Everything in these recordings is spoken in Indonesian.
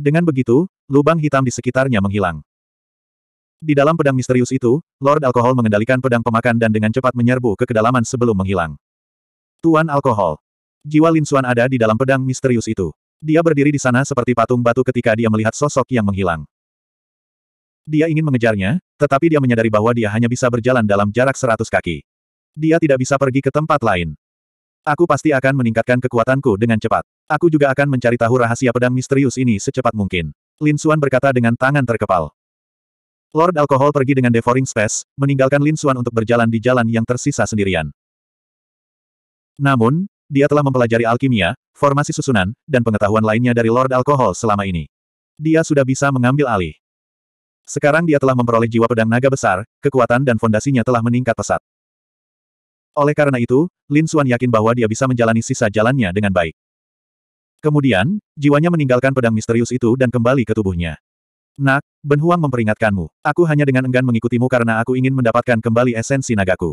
Dengan begitu, lubang hitam di sekitarnya menghilang. Di dalam pedang misterius itu, Lord Alkohol mengendalikan pedang pemakan dan dengan cepat menyerbu ke kedalaman sebelum menghilang. Tuan Alkohol. Jiwa Lin Suan ada di dalam pedang misterius itu. Dia berdiri di sana seperti patung batu ketika dia melihat sosok yang menghilang. Dia ingin mengejarnya, tetapi dia menyadari bahwa dia hanya bisa berjalan dalam jarak seratus kaki. Dia tidak bisa pergi ke tempat lain. Aku pasti akan meningkatkan kekuatanku dengan cepat. Aku juga akan mencari tahu rahasia pedang misterius ini secepat mungkin. Lin Xuan berkata dengan tangan terkepal. Lord Alkohol pergi dengan Devouring Space, meninggalkan Lin Xuan untuk berjalan di jalan yang tersisa sendirian. Namun, dia telah mempelajari alkimia, formasi susunan, dan pengetahuan lainnya dari Lord Alkohol selama ini. Dia sudah bisa mengambil alih. Sekarang dia telah memperoleh jiwa pedang naga besar, kekuatan dan fondasinya telah meningkat pesat. Oleh karena itu, Lin Xuan yakin bahwa dia bisa menjalani sisa jalannya dengan baik. Kemudian, jiwanya meninggalkan pedang misterius itu dan kembali ke tubuhnya. Nak, Ben Huang memperingatkanmu. Aku hanya dengan enggan mengikutimu karena aku ingin mendapatkan kembali esensi nagaku.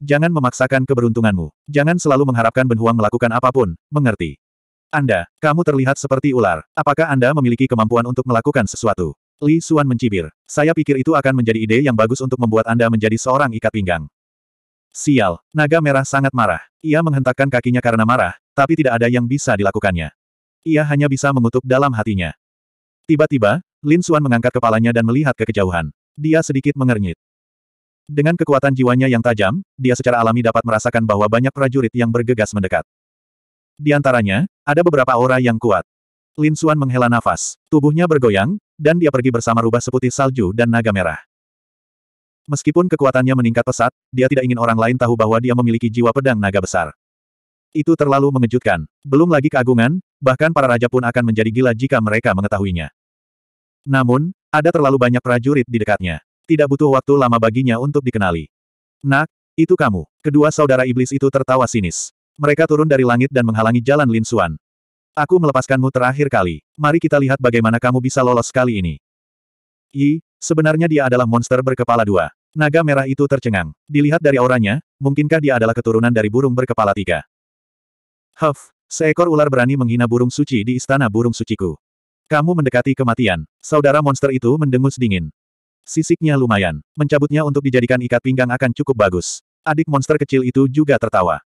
Jangan memaksakan keberuntunganmu. Jangan selalu mengharapkan Ben Huang melakukan apapun, mengerti. Anda, kamu terlihat seperti ular. Apakah Anda memiliki kemampuan untuk melakukan sesuatu? Li Xuan mencibir. Saya pikir itu akan menjadi ide yang bagus untuk membuat Anda menjadi seorang ikat pinggang. Sial, naga merah sangat marah. Ia menghentakkan kakinya karena marah, tapi tidak ada yang bisa dilakukannya. Ia hanya bisa mengutuk dalam hatinya. Tiba-tiba, Lin Suan mengangkat kepalanya dan melihat ke kejauhan. Dia sedikit mengernyit. Dengan kekuatan jiwanya yang tajam, dia secara alami dapat merasakan bahwa banyak prajurit yang bergegas mendekat. Di antaranya, ada beberapa aura yang kuat. Lin Suan menghela nafas, tubuhnya bergoyang, dan dia pergi bersama rubah seputih salju dan naga merah. Meskipun kekuatannya meningkat pesat, dia tidak ingin orang lain tahu bahwa dia memiliki jiwa pedang naga besar. Itu terlalu mengejutkan. Belum lagi keagungan, bahkan para raja pun akan menjadi gila jika mereka mengetahuinya. Namun, ada terlalu banyak prajurit di dekatnya. Tidak butuh waktu lama baginya untuk dikenali. Nak, itu kamu. Kedua saudara iblis itu tertawa sinis. Mereka turun dari langit dan menghalangi jalan Lin Xuan. Aku melepaskanmu terakhir kali. Mari kita lihat bagaimana kamu bisa lolos kali ini. I, sebenarnya dia adalah monster berkepala dua. Naga merah itu tercengang. Dilihat dari auranya, mungkinkah dia adalah keturunan dari burung berkepala tiga? Huff, seekor ular berani menghina burung suci di istana burung suciku. Kamu mendekati kematian. Saudara monster itu mendengus dingin. Sisiknya lumayan. Mencabutnya untuk dijadikan ikat pinggang akan cukup bagus. Adik monster kecil itu juga tertawa.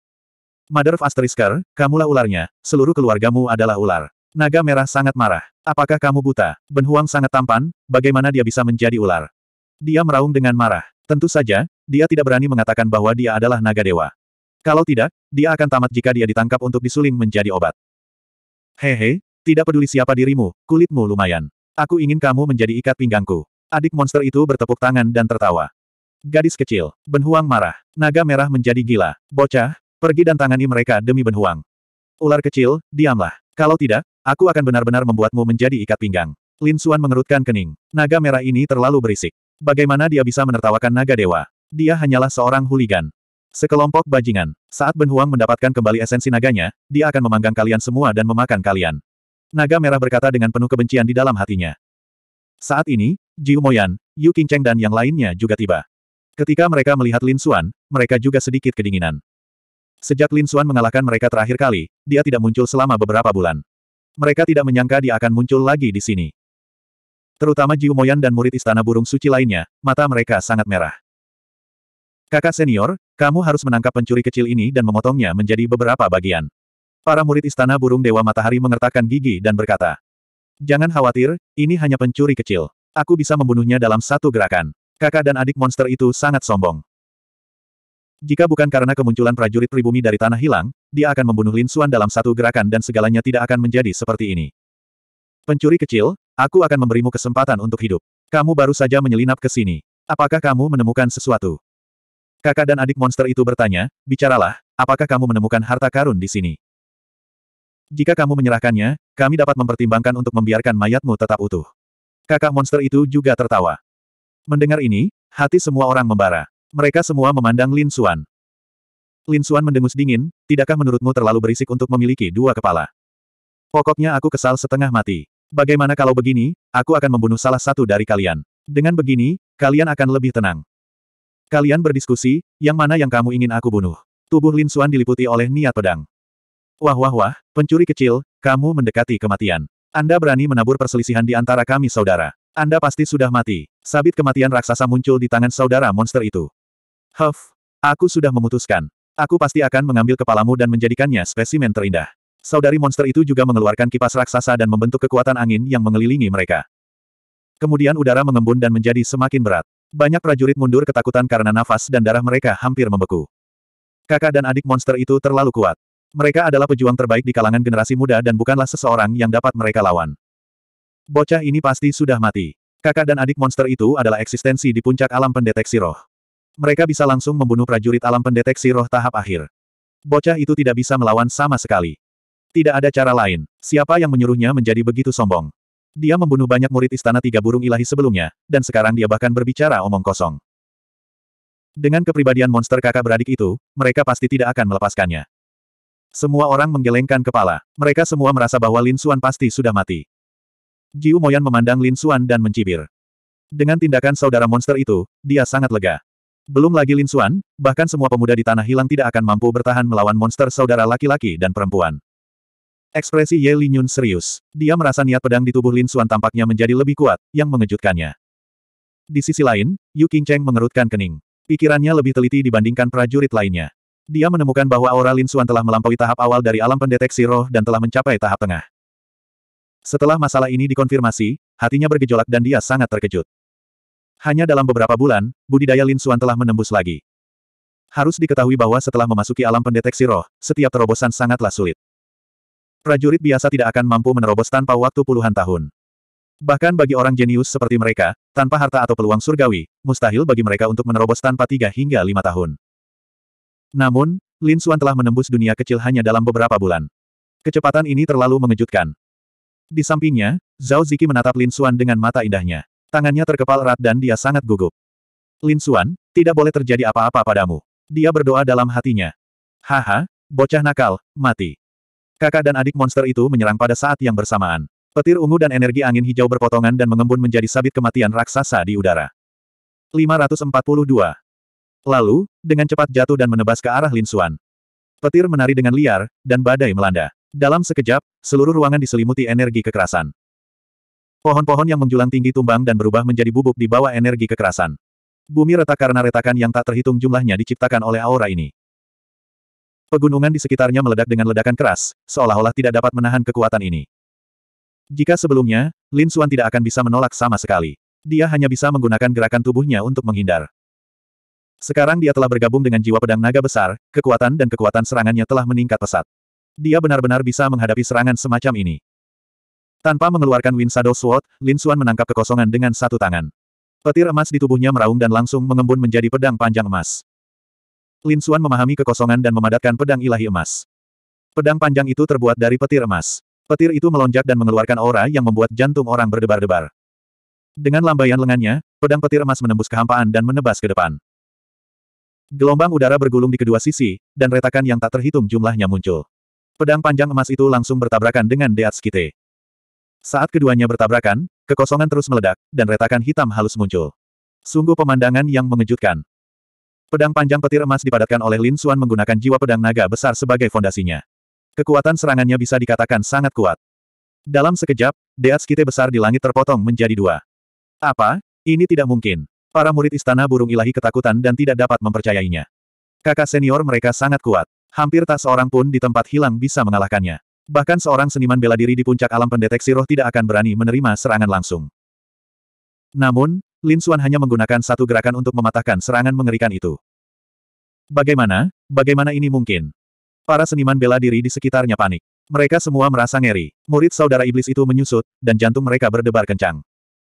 Mother of Asterisker, kamulah ularnya, seluruh keluargamu adalah ular. Naga merah sangat marah. Apakah kamu buta? Benhuang sangat tampan, bagaimana dia bisa menjadi ular? Dia meraung dengan marah. Tentu saja, dia tidak berani mengatakan bahwa dia adalah naga dewa. Kalau tidak, dia akan tamat jika dia ditangkap untuk disuling menjadi obat. Hehe, tidak peduli siapa dirimu, kulitmu lumayan. Aku ingin kamu menjadi ikat pinggangku. Adik monster itu bertepuk tangan dan tertawa. Gadis kecil, Benhuang marah. Naga merah menjadi gila. Bocah, pergi dan tangani mereka demi Benhuang. Ular kecil, diamlah. Kalau tidak, aku akan benar-benar membuatmu menjadi ikat pinggang. Lin Suan mengerutkan kening. Naga merah ini terlalu berisik. Bagaimana dia bisa menertawakan naga dewa? Dia hanyalah seorang huligan. Sekelompok bajingan. Saat Ben Huang mendapatkan kembali esensi naganya, dia akan memanggang kalian semua dan memakan kalian. Naga merah berkata dengan penuh kebencian di dalam hatinya. Saat ini, Jiu Moyan, Yu Qingcheng dan yang lainnya juga tiba. Ketika mereka melihat Lin Xuan, mereka juga sedikit kedinginan. Sejak Lin Xuan mengalahkan mereka terakhir kali, dia tidak muncul selama beberapa bulan. Mereka tidak menyangka dia akan muncul lagi di sini. Terutama Jiu Moyan dan murid istana burung suci lainnya, mata mereka sangat merah. Kakak senior, kamu harus menangkap pencuri kecil ini dan memotongnya menjadi beberapa bagian. Para murid istana burung Dewa Matahari mengertakkan gigi dan berkata, Jangan khawatir, ini hanya pencuri kecil. Aku bisa membunuhnya dalam satu gerakan. Kakak dan adik monster itu sangat sombong. Jika bukan karena kemunculan prajurit pribumi dari Tanah Hilang, dia akan membunuh Lin Xuan dalam satu gerakan dan segalanya tidak akan menjadi seperti ini. Pencuri kecil, aku akan memberimu kesempatan untuk hidup. Kamu baru saja menyelinap ke sini. Apakah kamu menemukan sesuatu? Kakak dan adik monster itu bertanya, bicaralah, apakah kamu menemukan harta karun di sini? Jika kamu menyerahkannya, kami dapat mempertimbangkan untuk membiarkan mayatmu tetap utuh. Kakak monster itu juga tertawa. Mendengar ini, hati semua orang membara. Mereka semua memandang Lin Suan. Lin Suan mendengus dingin, tidakkah menurutmu terlalu berisik untuk memiliki dua kepala? Pokoknya aku kesal setengah mati. Bagaimana kalau begini, aku akan membunuh salah satu dari kalian. Dengan begini, kalian akan lebih tenang. Kalian berdiskusi, yang mana yang kamu ingin aku bunuh? Tubuh Lin Xuan diliputi oleh niat pedang. Wah wah wah, pencuri kecil, kamu mendekati kematian. Anda berani menabur perselisihan di antara kami saudara. Anda pasti sudah mati. Sabit kematian raksasa muncul di tangan saudara monster itu. Huff, aku sudah memutuskan. Aku pasti akan mengambil kepalamu dan menjadikannya spesimen terindah. Saudari monster itu juga mengeluarkan kipas raksasa dan membentuk kekuatan angin yang mengelilingi mereka. Kemudian udara mengembun dan menjadi semakin berat. Banyak prajurit mundur ketakutan karena nafas dan darah mereka hampir membeku. Kakak dan adik monster itu terlalu kuat. Mereka adalah pejuang terbaik di kalangan generasi muda dan bukanlah seseorang yang dapat mereka lawan. Bocah ini pasti sudah mati. Kakak dan adik monster itu adalah eksistensi di puncak alam pendeteksi roh. Mereka bisa langsung membunuh prajurit alam pendeteksi roh tahap akhir. Bocah itu tidak bisa melawan sama sekali. Tidak ada cara lain. Siapa yang menyuruhnya menjadi begitu sombong? Dia membunuh banyak murid istana tiga burung ilahi sebelumnya, dan sekarang dia bahkan berbicara omong kosong. Dengan kepribadian monster kakak beradik itu, mereka pasti tidak akan melepaskannya. Semua orang menggelengkan kepala. Mereka semua merasa bahwa Lin Xuan pasti sudah mati. Jiu Moyan memandang Lin Xuan dan mencibir. Dengan tindakan saudara monster itu, dia sangat lega. Belum lagi Lin Xuan, bahkan semua pemuda di tanah hilang tidak akan mampu bertahan melawan monster saudara laki-laki dan perempuan. Ekspresi Ye Linyun serius. Dia merasa niat pedang di tubuh Lin Xuan tampaknya menjadi lebih kuat, yang mengejutkannya. Di sisi lain, Yu King Cheng mengerutkan kening. Pikirannya lebih teliti dibandingkan prajurit lainnya. Dia menemukan bahwa aura Lin Xuan telah melampaui tahap awal dari alam pendeteksi roh dan telah mencapai tahap tengah. Setelah masalah ini dikonfirmasi, hatinya bergejolak dan dia sangat terkejut. Hanya dalam beberapa bulan, budidaya Lin Xuan telah menembus lagi. Harus diketahui bahwa setelah memasuki alam pendeteksi roh, setiap terobosan sangatlah sulit. Prajurit biasa tidak akan mampu menerobos tanpa waktu puluhan tahun. Bahkan bagi orang jenius seperti mereka, tanpa harta atau peluang surgawi, mustahil bagi mereka untuk menerobos tanpa tiga hingga lima tahun. Namun, Lin Xuan telah menembus dunia kecil hanya dalam beberapa bulan. Kecepatan ini terlalu mengejutkan. Di sampingnya, Zhao Ziki menatap Lin Xuan dengan mata indahnya. Tangannya terkepal erat dan dia sangat gugup. Lin Xuan, tidak boleh terjadi apa-apa padamu. Dia berdoa dalam hatinya. Haha, bocah nakal, mati. Kakak dan adik monster itu menyerang pada saat yang bersamaan. Petir ungu dan energi angin hijau berpotongan dan mengembun menjadi sabit kematian raksasa di udara. 542. Lalu, dengan cepat jatuh dan menebas ke arah Lin Xuan. Petir menari dengan liar, dan badai melanda. Dalam sekejap, seluruh ruangan diselimuti energi kekerasan. Pohon-pohon yang menjulang tinggi tumbang dan berubah menjadi bubuk di bawah energi kekerasan. Bumi retak karena retakan yang tak terhitung jumlahnya diciptakan oleh aura ini. Pegunungan di sekitarnya meledak dengan ledakan keras, seolah-olah tidak dapat menahan kekuatan ini. Jika sebelumnya, Lin Xuan tidak akan bisa menolak sama sekali. Dia hanya bisa menggunakan gerakan tubuhnya untuk menghindar. Sekarang dia telah bergabung dengan jiwa pedang naga besar, kekuatan dan kekuatan serangannya telah meningkat pesat. Dia benar-benar bisa menghadapi serangan semacam ini. Tanpa mengeluarkan Wind Shadow Sword, Lin Xuan menangkap kekosongan dengan satu tangan. Petir emas di tubuhnya meraung dan langsung mengembun menjadi pedang panjang emas. Lin Suan memahami kekosongan dan memadatkan pedang ilahi emas. Pedang panjang itu terbuat dari petir emas. Petir itu melonjak dan mengeluarkan aura yang membuat jantung orang berdebar-debar. Dengan lambaian lengannya, pedang petir emas menembus kehampaan dan menebas ke depan. Gelombang udara bergulung di kedua sisi, dan retakan yang tak terhitung jumlahnya muncul. Pedang panjang emas itu langsung bertabrakan dengan Deat Deatskite. Saat keduanya bertabrakan, kekosongan terus meledak, dan retakan hitam halus muncul. Sungguh pemandangan yang mengejutkan. Pedang panjang petir emas dipadatkan oleh Lin Xuan menggunakan jiwa pedang naga besar sebagai fondasinya. Kekuatan serangannya bisa dikatakan sangat kuat. Dalam sekejap, Deat Kite besar di langit terpotong menjadi dua. Apa? Ini tidak mungkin. Para murid istana burung ilahi ketakutan dan tidak dapat mempercayainya. Kakak senior mereka sangat kuat. Hampir tak seorang pun di tempat hilang bisa mengalahkannya. Bahkan seorang seniman bela diri di puncak alam pendeteksi roh tidak akan berani menerima serangan langsung. Namun, Lin Xuan hanya menggunakan satu gerakan untuk mematahkan serangan mengerikan itu. Bagaimana, bagaimana ini mungkin? Para seniman bela diri di sekitarnya panik. Mereka semua merasa ngeri. Murid saudara iblis itu menyusut, dan jantung mereka berdebar kencang.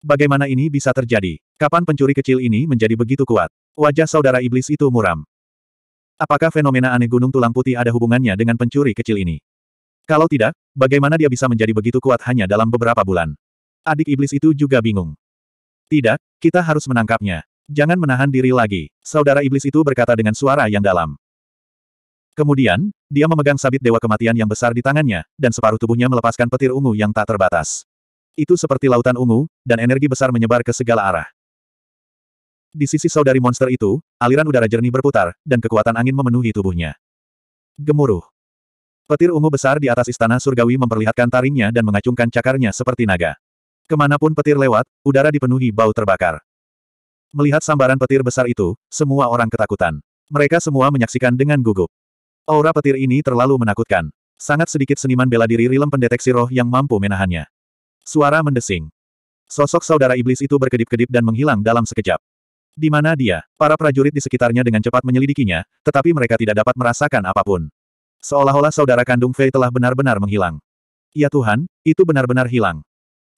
Bagaimana ini bisa terjadi? Kapan pencuri kecil ini menjadi begitu kuat? Wajah saudara iblis itu muram. Apakah fenomena aneh gunung tulang putih ada hubungannya dengan pencuri kecil ini? Kalau tidak, bagaimana dia bisa menjadi begitu kuat hanya dalam beberapa bulan? Adik iblis itu juga bingung. Tidak, kita harus menangkapnya. Jangan menahan diri lagi. Saudara iblis itu berkata dengan suara yang dalam. Kemudian, dia memegang sabit dewa kematian yang besar di tangannya, dan separuh tubuhnya melepaskan petir ungu yang tak terbatas. Itu seperti lautan ungu, dan energi besar menyebar ke segala arah. Di sisi saudari monster itu, aliran udara jernih berputar, dan kekuatan angin memenuhi tubuhnya. Gemuruh. Petir ungu besar di atas istana surgawi memperlihatkan taringnya dan mengacungkan cakarnya seperti naga. Kemanapun petir lewat, udara dipenuhi bau terbakar. Melihat sambaran petir besar itu, semua orang ketakutan. Mereka semua menyaksikan dengan gugup. Aura petir ini terlalu menakutkan. Sangat sedikit seniman bela diri Rilem pendeteksi roh yang mampu menahannya. Suara mendesing. Sosok saudara iblis itu berkedip-kedip dan menghilang dalam sekejap. Di mana dia? Para prajurit di sekitarnya dengan cepat menyelidikinya, tetapi mereka tidak dapat merasakan apapun. Seolah-olah saudara kandung Fei telah benar-benar menghilang. Ya Tuhan, itu benar-benar hilang.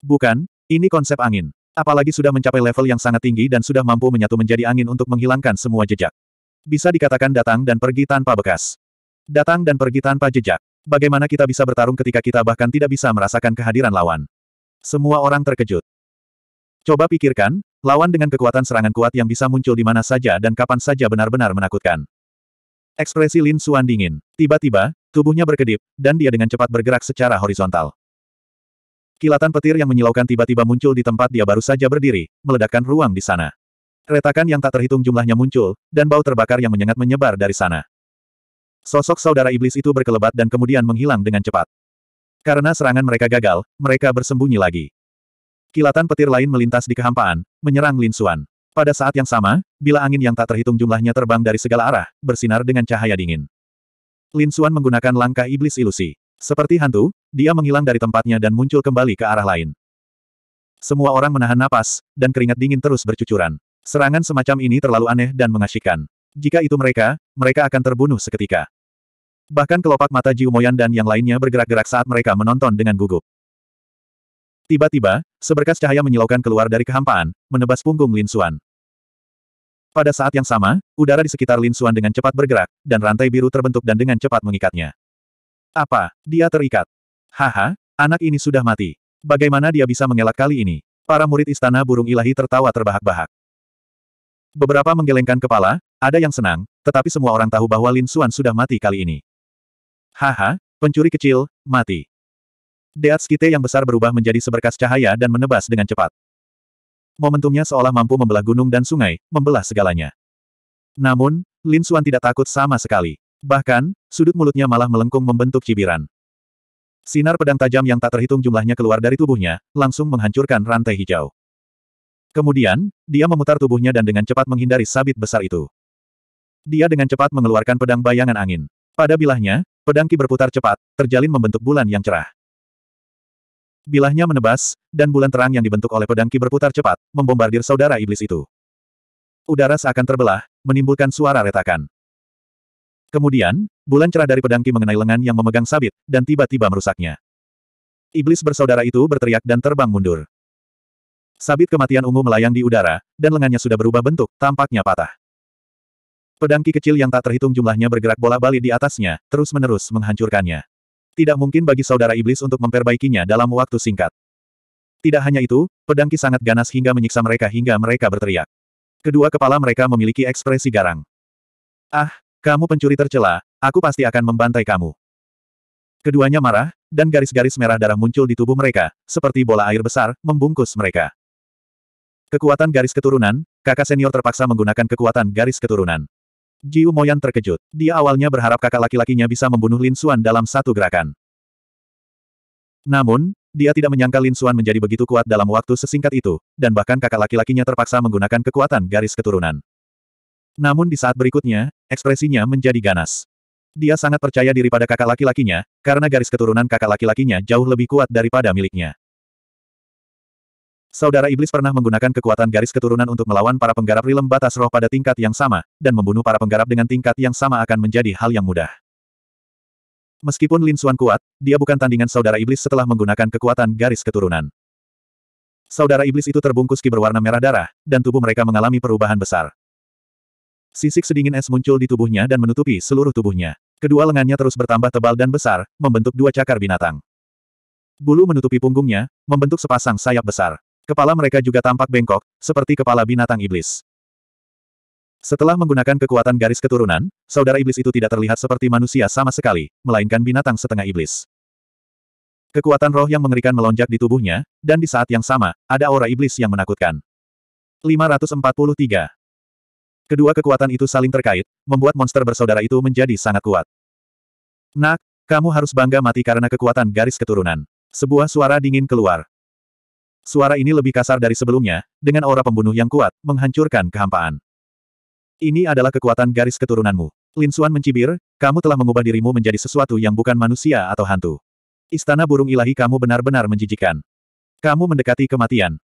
Bukan, ini konsep angin. Apalagi sudah mencapai level yang sangat tinggi dan sudah mampu menyatu menjadi angin untuk menghilangkan semua jejak. Bisa dikatakan datang dan pergi tanpa bekas. Datang dan pergi tanpa jejak. Bagaimana kita bisa bertarung ketika kita bahkan tidak bisa merasakan kehadiran lawan? Semua orang terkejut. Coba pikirkan, lawan dengan kekuatan serangan kuat yang bisa muncul di mana saja dan kapan saja benar-benar menakutkan. Ekspresi Lin Suan dingin. Tiba-tiba, tubuhnya berkedip, dan dia dengan cepat bergerak secara horizontal. Kilatan petir yang menyilaukan tiba-tiba muncul di tempat dia baru saja berdiri, meledakkan ruang di sana. Retakan yang tak terhitung jumlahnya muncul, dan bau terbakar yang menyengat menyebar dari sana. Sosok saudara iblis itu berkelebat dan kemudian menghilang dengan cepat. Karena serangan mereka gagal, mereka bersembunyi lagi. Kilatan petir lain melintas di kehampaan, menyerang Lin Suan. Pada saat yang sama, bila angin yang tak terhitung jumlahnya terbang dari segala arah, bersinar dengan cahaya dingin. Lin Suan menggunakan langkah iblis ilusi. Seperti hantu, dia menghilang dari tempatnya dan muncul kembali ke arah lain. Semua orang menahan napas, dan keringat dingin terus bercucuran. Serangan semacam ini terlalu aneh dan mengasyikkan. Jika itu mereka, mereka akan terbunuh seketika. Bahkan kelopak mata Jiu Moyan dan yang lainnya bergerak-gerak saat mereka menonton dengan gugup. Tiba-tiba, seberkas cahaya menyilaukan keluar dari kehampaan, menebas punggung Lin Xuan. Pada saat yang sama, udara di sekitar Lin Xuan dengan cepat bergerak, dan rantai biru terbentuk dan dengan cepat mengikatnya. Apa? Dia terikat. Haha, anak ini sudah mati. Bagaimana dia bisa mengelak kali ini? Para murid istana burung ilahi tertawa terbahak-bahak. Beberapa menggelengkan kepala, ada yang senang, tetapi semua orang tahu bahwa Lin Xuan sudah mati kali ini. Haha, pencuri kecil, mati. Deat Kite yang besar berubah menjadi seberkas cahaya dan menebas dengan cepat. Momentumnya seolah mampu membelah gunung dan sungai, membelah segalanya. Namun, Lin Xuan tidak takut sama sekali. Bahkan, sudut mulutnya malah melengkung membentuk cibiran. Sinar pedang tajam yang tak terhitung jumlahnya keluar dari tubuhnya, langsung menghancurkan rantai hijau. Kemudian, dia memutar tubuhnya dan dengan cepat menghindari sabit besar itu. Dia dengan cepat mengeluarkan pedang bayangan angin. Pada bilahnya, pedang ki berputar cepat, terjalin membentuk bulan yang cerah. Bilahnya menebas, dan bulan terang yang dibentuk oleh pedang ki berputar cepat, membombardir saudara iblis itu. Udara seakan terbelah, menimbulkan suara retakan. Kemudian, bulan cerah dari Pedangki mengenai lengan yang memegang sabit, dan tiba-tiba merusaknya. Iblis bersaudara itu berteriak dan terbang mundur. Sabit kematian ungu melayang di udara, dan lengannya sudah berubah bentuk, tampaknya patah. Pedangki kecil yang tak terhitung jumlahnya bergerak bola-balik di atasnya, terus-menerus menghancurkannya. Tidak mungkin bagi saudara iblis untuk memperbaikinya dalam waktu singkat. Tidak hanya itu, Pedangki sangat ganas hingga menyiksa mereka hingga mereka berteriak. Kedua kepala mereka memiliki ekspresi garang. Ah, kamu pencuri tercela, aku pasti akan membantai kamu. Keduanya marah, dan garis-garis merah darah muncul di tubuh mereka, seperti bola air besar, membungkus mereka. Kekuatan garis keturunan, kakak senior terpaksa menggunakan kekuatan garis keturunan. Jiu Moyan terkejut. Dia awalnya berharap kakak laki-lakinya bisa membunuh Lin Xuan dalam satu gerakan. Namun, dia tidak menyangka Lin Xuan menjadi begitu kuat dalam waktu sesingkat itu, dan bahkan kakak laki-lakinya terpaksa menggunakan kekuatan garis keturunan. Namun di saat berikutnya, ekspresinya menjadi ganas. Dia sangat percaya diri pada kakak laki-lakinya, karena garis keturunan kakak laki-lakinya jauh lebih kuat daripada miliknya. Saudara Iblis pernah menggunakan kekuatan garis keturunan untuk melawan para penggarap rilem batas roh pada tingkat yang sama, dan membunuh para penggarap dengan tingkat yang sama akan menjadi hal yang mudah. Meskipun Lin Xuan kuat, dia bukan tandingan Saudara Iblis setelah menggunakan kekuatan garis keturunan. Saudara Iblis itu terbungkus ki berwarna merah darah, dan tubuh mereka mengalami perubahan besar. Sisik sedingin es muncul di tubuhnya dan menutupi seluruh tubuhnya. Kedua lengannya terus bertambah tebal dan besar, membentuk dua cakar binatang. Bulu menutupi punggungnya, membentuk sepasang sayap besar. Kepala mereka juga tampak bengkok, seperti kepala binatang iblis. Setelah menggunakan kekuatan garis keturunan, saudara iblis itu tidak terlihat seperti manusia sama sekali, melainkan binatang setengah iblis. Kekuatan roh yang mengerikan melonjak di tubuhnya, dan di saat yang sama, ada aura iblis yang menakutkan. 543 Kedua kekuatan itu saling terkait, membuat monster bersaudara itu menjadi sangat kuat. Nak, kamu harus bangga mati karena kekuatan garis keturunan. Sebuah suara dingin keluar. Suara ini lebih kasar dari sebelumnya, dengan aura pembunuh yang kuat, menghancurkan kehampaan. Ini adalah kekuatan garis keturunanmu. Lin Xuan mencibir, kamu telah mengubah dirimu menjadi sesuatu yang bukan manusia atau hantu. Istana burung ilahi kamu benar-benar menjijikan. Kamu mendekati kematian.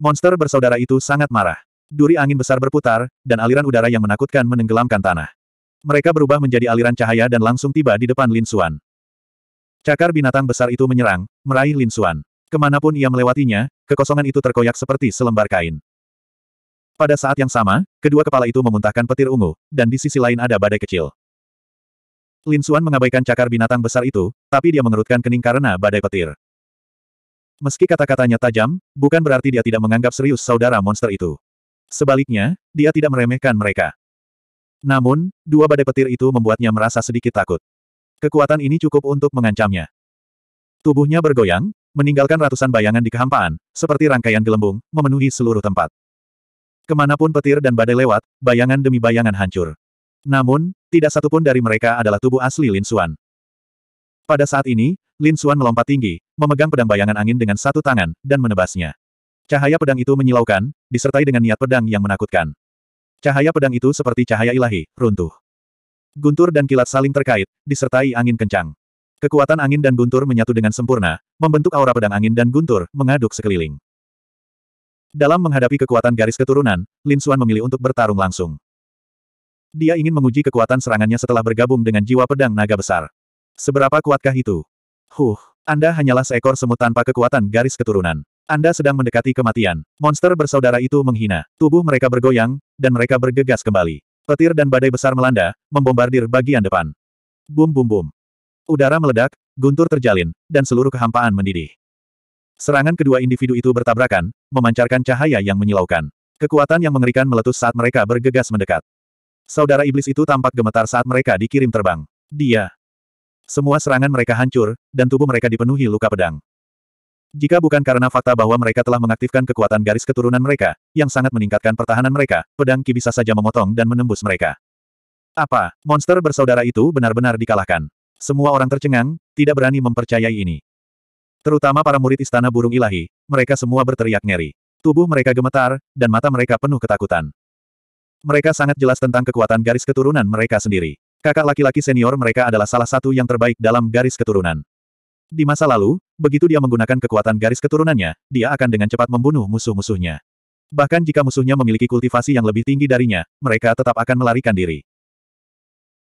Monster bersaudara itu sangat marah. Duri angin besar berputar, dan aliran udara yang menakutkan menenggelamkan tanah. Mereka berubah menjadi aliran cahaya dan langsung tiba di depan Lin Xuan. Cakar binatang besar itu menyerang, meraih Lin Xuan. Kemanapun ia melewatinya, kekosongan itu terkoyak seperti selembar kain. Pada saat yang sama, kedua kepala itu memuntahkan petir ungu, dan di sisi lain ada badai kecil. Lin Xuan mengabaikan cakar binatang besar itu, tapi dia mengerutkan kening karena badai petir. Meski kata-katanya tajam, bukan berarti dia tidak menganggap serius saudara monster itu. Sebaliknya, dia tidak meremehkan mereka. Namun, dua badai petir itu membuatnya merasa sedikit takut. Kekuatan ini cukup untuk mengancamnya. Tubuhnya bergoyang, meninggalkan ratusan bayangan di kehampaan, seperti rangkaian gelembung, memenuhi seluruh tempat. Kemanapun petir dan badai lewat, bayangan demi bayangan hancur. Namun, tidak satupun dari mereka adalah tubuh asli Lin Xuan. Pada saat ini, Lin Xuan melompat tinggi, memegang pedang bayangan angin dengan satu tangan, dan menebasnya. Cahaya pedang itu menyilaukan, disertai dengan niat pedang yang menakutkan. Cahaya pedang itu seperti cahaya ilahi, runtuh. Guntur dan kilat saling terkait, disertai angin kencang. Kekuatan angin dan guntur menyatu dengan sempurna, membentuk aura pedang angin dan guntur, mengaduk sekeliling. Dalam menghadapi kekuatan garis keturunan, Lin Xuan memilih untuk bertarung langsung. Dia ingin menguji kekuatan serangannya setelah bergabung dengan jiwa pedang naga besar. Seberapa kuatkah itu? Huh, Anda hanyalah seekor semut tanpa kekuatan garis keturunan. Anda sedang mendekati kematian. Monster bersaudara itu menghina. Tubuh mereka bergoyang, dan mereka bergegas kembali. Petir dan badai besar melanda, membombardir bagian depan. Bum bum bum. Udara meledak, guntur terjalin, dan seluruh kehampaan mendidih. Serangan kedua individu itu bertabrakan, memancarkan cahaya yang menyilaukan. Kekuatan yang mengerikan meletus saat mereka bergegas mendekat. Saudara iblis itu tampak gemetar saat mereka dikirim terbang. Dia. Semua serangan mereka hancur, dan tubuh mereka dipenuhi luka pedang. Jika bukan karena fakta bahwa mereka telah mengaktifkan kekuatan garis keturunan mereka, yang sangat meningkatkan pertahanan mereka, pedang Ki bisa saja memotong dan menembus mereka. Apa, monster bersaudara itu benar-benar dikalahkan? Semua orang tercengang, tidak berani mempercayai ini. Terutama para murid istana burung ilahi, mereka semua berteriak ngeri. Tubuh mereka gemetar, dan mata mereka penuh ketakutan. Mereka sangat jelas tentang kekuatan garis keturunan mereka sendiri. Kakak laki-laki senior mereka adalah salah satu yang terbaik dalam garis keturunan. Di masa lalu, begitu dia menggunakan kekuatan garis keturunannya, dia akan dengan cepat membunuh musuh-musuhnya. Bahkan jika musuhnya memiliki kultivasi yang lebih tinggi darinya, mereka tetap akan melarikan diri.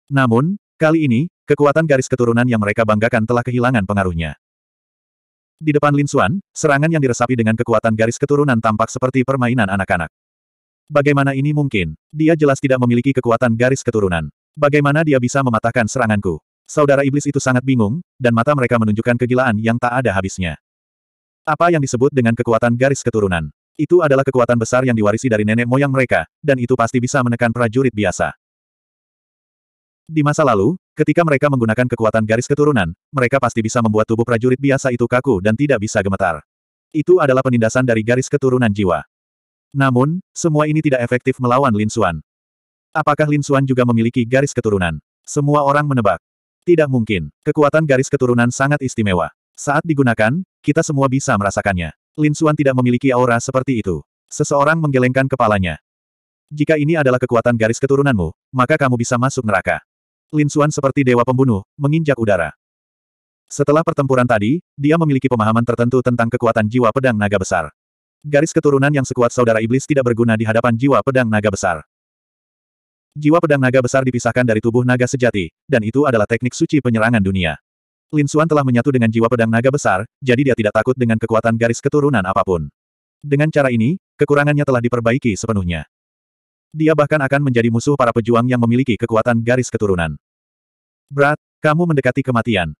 Namun, kali ini, kekuatan garis keturunan yang mereka banggakan telah kehilangan pengaruhnya. Di depan Lin Xuan, serangan yang diresapi dengan kekuatan garis keturunan tampak seperti permainan anak-anak. Bagaimana ini mungkin? Dia jelas tidak memiliki kekuatan garis keturunan. Bagaimana dia bisa mematahkan seranganku? Saudara iblis itu sangat bingung, dan mata mereka menunjukkan kegilaan yang tak ada habisnya. Apa yang disebut dengan kekuatan garis keturunan? Itu adalah kekuatan besar yang diwarisi dari nenek moyang mereka, dan itu pasti bisa menekan prajurit biasa. Di masa lalu, ketika mereka menggunakan kekuatan garis keturunan, mereka pasti bisa membuat tubuh prajurit biasa itu kaku dan tidak bisa gemetar. Itu adalah penindasan dari garis keturunan jiwa. Namun, semua ini tidak efektif melawan Lin Xuan. Apakah Lin Xuan juga memiliki garis keturunan? Semua orang menebak. Tidak mungkin. Kekuatan garis keturunan sangat istimewa. Saat digunakan, kita semua bisa merasakannya. Lin Suan tidak memiliki aura seperti itu. Seseorang menggelengkan kepalanya. Jika ini adalah kekuatan garis keturunanmu, maka kamu bisa masuk neraka. Lin Suan seperti dewa pembunuh, menginjak udara. Setelah pertempuran tadi, dia memiliki pemahaman tertentu tentang kekuatan jiwa pedang naga besar. Garis keturunan yang sekuat saudara iblis tidak berguna di hadapan jiwa pedang naga besar. Jiwa pedang naga besar dipisahkan dari tubuh naga sejati, dan itu adalah teknik suci penyerangan dunia. Lin Xuan telah menyatu dengan jiwa pedang naga besar, jadi dia tidak takut dengan kekuatan garis keturunan apapun. Dengan cara ini, kekurangannya telah diperbaiki sepenuhnya. Dia bahkan akan menjadi musuh para pejuang yang memiliki kekuatan garis keturunan. Berat, kamu mendekati kematian.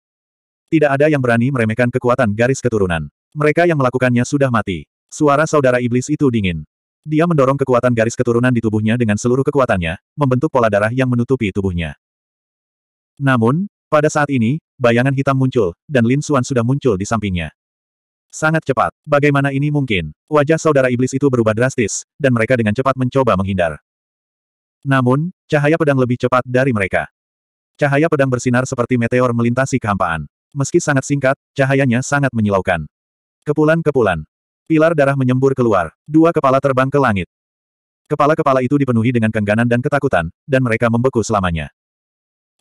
Tidak ada yang berani meremehkan kekuatan garis keturunan. Mereka yang melakukannya sudah mati. Suara saudara iblis itu dingin. Dia mendorong kekuatan garis keturunan di tubuhnya dengan seluruh kekuatannya, membentuk pola darah yang menutupi tubuhnya. Namun, pada saat ini, bayangan hitam muncul, dan Lin Xuan sudah muncul di sampingnya. Sangat cepat. Bagaimana ini mungkin? Wajah saudara iblis itu berubah drastis, dan mereka dengan cepat mencoba menghindar. Namun, cahaya pedang lebih cepat dari mereka. Cahaya pedang bersinar seperti meteor melintasi kehampaan. Meski sangat singkat, cahayanya sangat menyilaukan. Kepulan-kepulan, Pilar darah menyembur keluar, dua kepala terbang ke langit. Kepala-kepala itu dipenuhi dengan kengganan dan ketakutan, dan mereka membeku selamanya.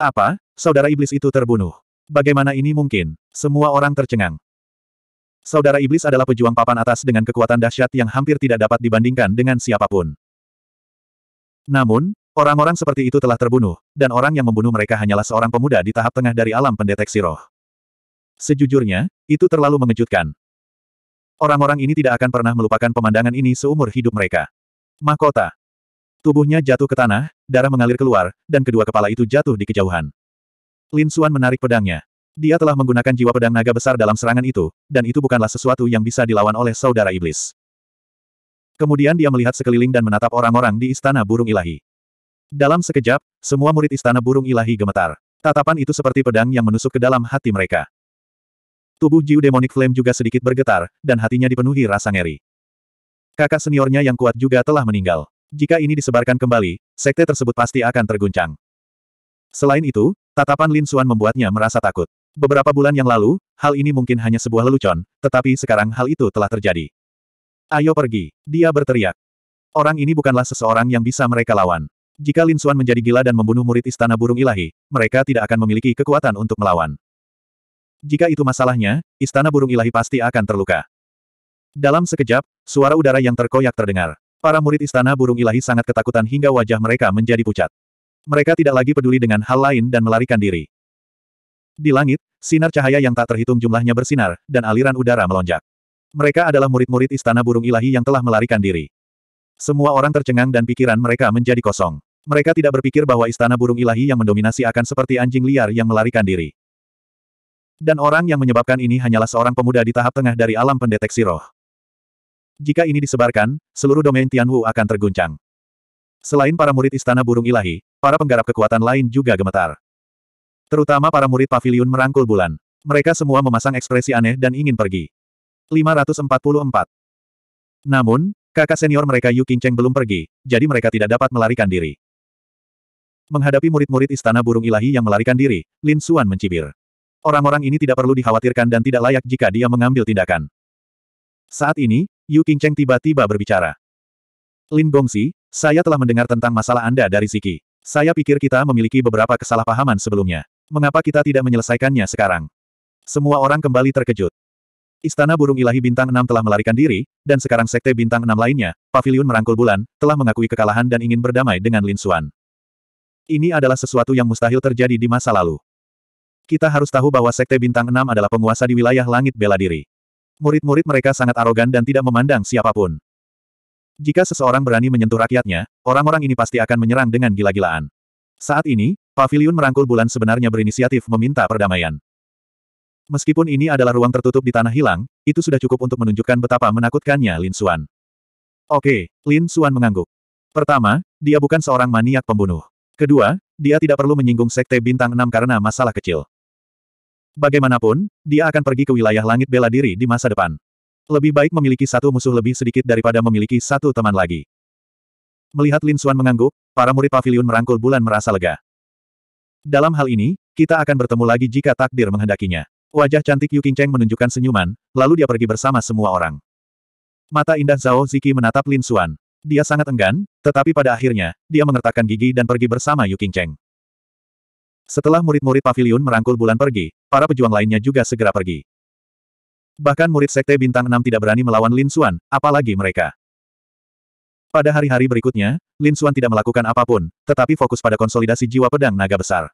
Apa? Saudara iblis itu terbunuh. Bagaimana ini mungkin? Semua orang tercengang. Saudara iblis adalah pejuang papan atas dengan kekuatan dahsyat yang hampir tidak dapat dibandingkan dengan siapapun. Namun, orang-orang seperti itu telah terbunuh, dan orang yang membunuh mereka hanyalah seorang pemuda di tahap tengah dari alam pendeteksi roh. Sejujurnya, itu terlalu mengejutkan, Orang-orang ini tidak akan pernah melupakan pemandangan ini seumur hidup mereka. Mahkota. Tubuhnya jatuh ke tanah, darah mengalir keluar, dan kedua kepala itu jatuh di kejauhan. Lin Xuan menarik pedangnya. Dia telah menggunakan jiwa pedang naga besar dalam serangan itu, dan itu bukanlah sesuatu yang bisa dilawan oleh saudara iblis. Kemudian dia melihat sekeliling dan menatap orang-orang di istana burung ilahi. Dalam sekejap, semua murid istana burung ilahi gemetar. Tatapan itu seperti pedang yang menusuk ke dalam hati mereka. Tubuh Jiu Demonic Flame juga sedikit bergetar, dan hatinya dipenuhi rasa ngeri. Kakak seniornya yang kuat juga telah meninggal. Jika ini disebarkan kembali, sekte tersebut pasti akan terguncang. Selain itu, tatapan Lin Suan membuatnya merasa takut. Beberapa bulan yang lalu, hal ini mungkin hanya sebuah lelucon, tetapi sekarang hal itu telah terjadi. Ayo pergi, dia berteriak. Orang ini bukanlah seseorang yang bisa mereka lawan. Jika Lin Suan menjadi gila dan membunuh murid Istana Burung Ilahi, mereka tidak akan memiliki kekuatan untuk melawan. Jika itu masalahnya, istana burung ilahi pasti akan terluka. Dalam sekejap, suara udara yang terkoyak terdengar. Para murid istana burung ilahi sangat ketakutan hingga wajah mereka menjadi pucat. Mereka tidak lagi peduli dengan hal lain dan melarikan diri. Di langit, sinar cahaya yang tak terhitung jumlahnya bersinar, dan aliran udara melonjak. Mereka adalah murid-murid istana burung ilahi yang telah melarikan diri. Semua orang tercengang dan pikiran mereka menjadi kosong. Mereka tidak berpikir bahwa istana burung ilahi yang mendominasi akan seperti anjing liar yang melarikan diri. Dan orang yang menyebabkan ini hanyalah seorang pemuda di tahap tengah dari alam pendeteksi roh. Jika ini disebarkan, seluruh domain Tianwu akan terguncang. Selain para murid Istana Burung Ilahi, para penggarap kekuatan lain juga gemetar. Terutama para murid pavilion merangkul bulan. Mereka semua memasang ekspresi aneh dan ingin pergi. 544. Namun, kakak senior mereka Yu Qingcheng belum pergi, jadi mereka tidak dapat melarikan diri. Menghadapi murid-murid Istana Burung Ilahi yang melarikan diri, Lin Xuan mencibir. Orang-orang ini tidak perlu dikhawatirkan dan tidak layak jika dia mengambil tindakan. Saat ini, Yu Qingcheng tiba-tiba berbicara. Lin Gongxi, saya telah mendengar tentang masalah Anda dari Siki. Saya pikir kita memiliki beberapa kesalahpahaman sebelumnya. Mengapa kita tidak menyelesaikannya sekarang? Semua orang kembali terkejut. Istana Burung Ilahi Bintang 6 telah melarikan diri, dan sekarang Sekte Bintang 6 lainnya, Paviliun Merangkul Bulan, telah mengakui kekalahan dan ingin berdamai dengan Lin Xuan. Ini adalah sesuatu yang mustahil terjadi di masa lalu. Kita harus tahu bahwa Sekte Bintang 6 adalah penguasa di wilayah langit bela diri. Murid-murid mereka sangat arogan dan tidak memandang siapapun. Jika seseorang berani menyentuh rakyatnya, orang-orang ini pasti akan menyerang dengan gila-gilaan. Saat ini, Paviliun Merangkul Bulan sebenarnya berinisiatif meminta perdamaian. Meskipun ini adalah ruang tertutup di Tanah Hilang, itu sudah cukup untuk menunjukkan betapa menakutkannya Lin Xuan. Oke, Lin Xuan mengangguk. Pertama, dia bukan seorang maniak pembunuh. Kedua, dia tidak perlu menyinggung Sekte Bintang Enam karena masalah kecil. Bagaimanapun, dia akan pergi ke wilayah langit bela diri di masa depan. Lebih baik memiliki satu musuh lebih sedikit daripada memiliki satu teman lagi. Melihat Lin Xuan mengangguk, para murid pavilion merangkul bulan merasa lega. Dalam hal ini, kita akan bertemu lagi jika takdir menghendakinya. Wajah cantik Yu Qingcheng menunjukkan senyuman, lalu dia pergi bersama semua orang. Mata indah Zhao Ziki menatap Lin Xuan. Dia sangat enggan, tetapi pada akhirnya, dia mengertakkan gigi dan pergi bersama Yu Qingcheng. Setelah murid-murid pavilion merangkul bulan pergi, para pejuang lainnya juga segera pergi. Bahkan murid sekte bintang 6 tidak berani melawan Lin Xuan, apalagi mereka. Pada hari-hari berikutnya, Lin Xuan tidak melakukan apapun, tetapi fokus pada konsolidasi jiwa pedang naga besar.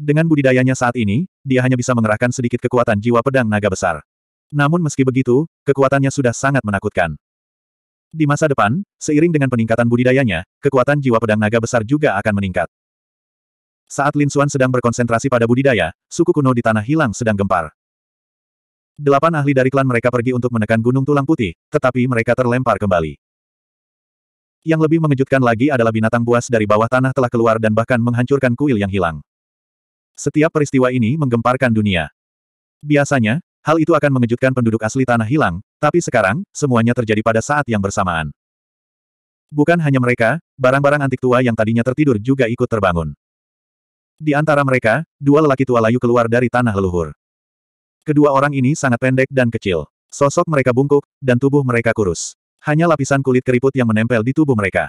Dengan budidayanya saat ini, dia hanya bisa mengerahkan sedikit kekuatan jiwa pedang naga besar. Namun meski begitu, kekuatannya sudah sangat menakutkan. Di masa depan, seiring dengan peningkatan budidayanya, kekuatan jiwa pedang naga besar juga akan meningkat. Saat Lin Xuan sedang berkonsentrasi pada budidaya, suku kuno di tanah hilang sedang gempar. Delapan ahli dari klan mereka pergi untuk menekan gunung tulang putih, tetapi mereka terlempar kembali. Yang lebih mengejutkan lagi adalah binatang buas dari bawah tanah telah keluar dan bahkan menghancurkan kuil yang hilang. Setiap peristiwa ini menggemparkan dunia. Biasanya, hal itu akan mengejutkan penduduk asli tanah hilang, tapi sekarang, semuanya terjadi pada saat yang bersamaan. Bukan hanya mereka, barang-barang antik tua yang tadinya tertidur juga ikut terbangun. Di antara mereka, dua lelaki tua layu keluar dari tanah leluhur. Kedua orang ini sangat pendek dan kecil. Sosok mereka bungkuk, dan tubuh mereka kurus. Hanya lapisan kulit keriput yang menempel di tubuh mereka.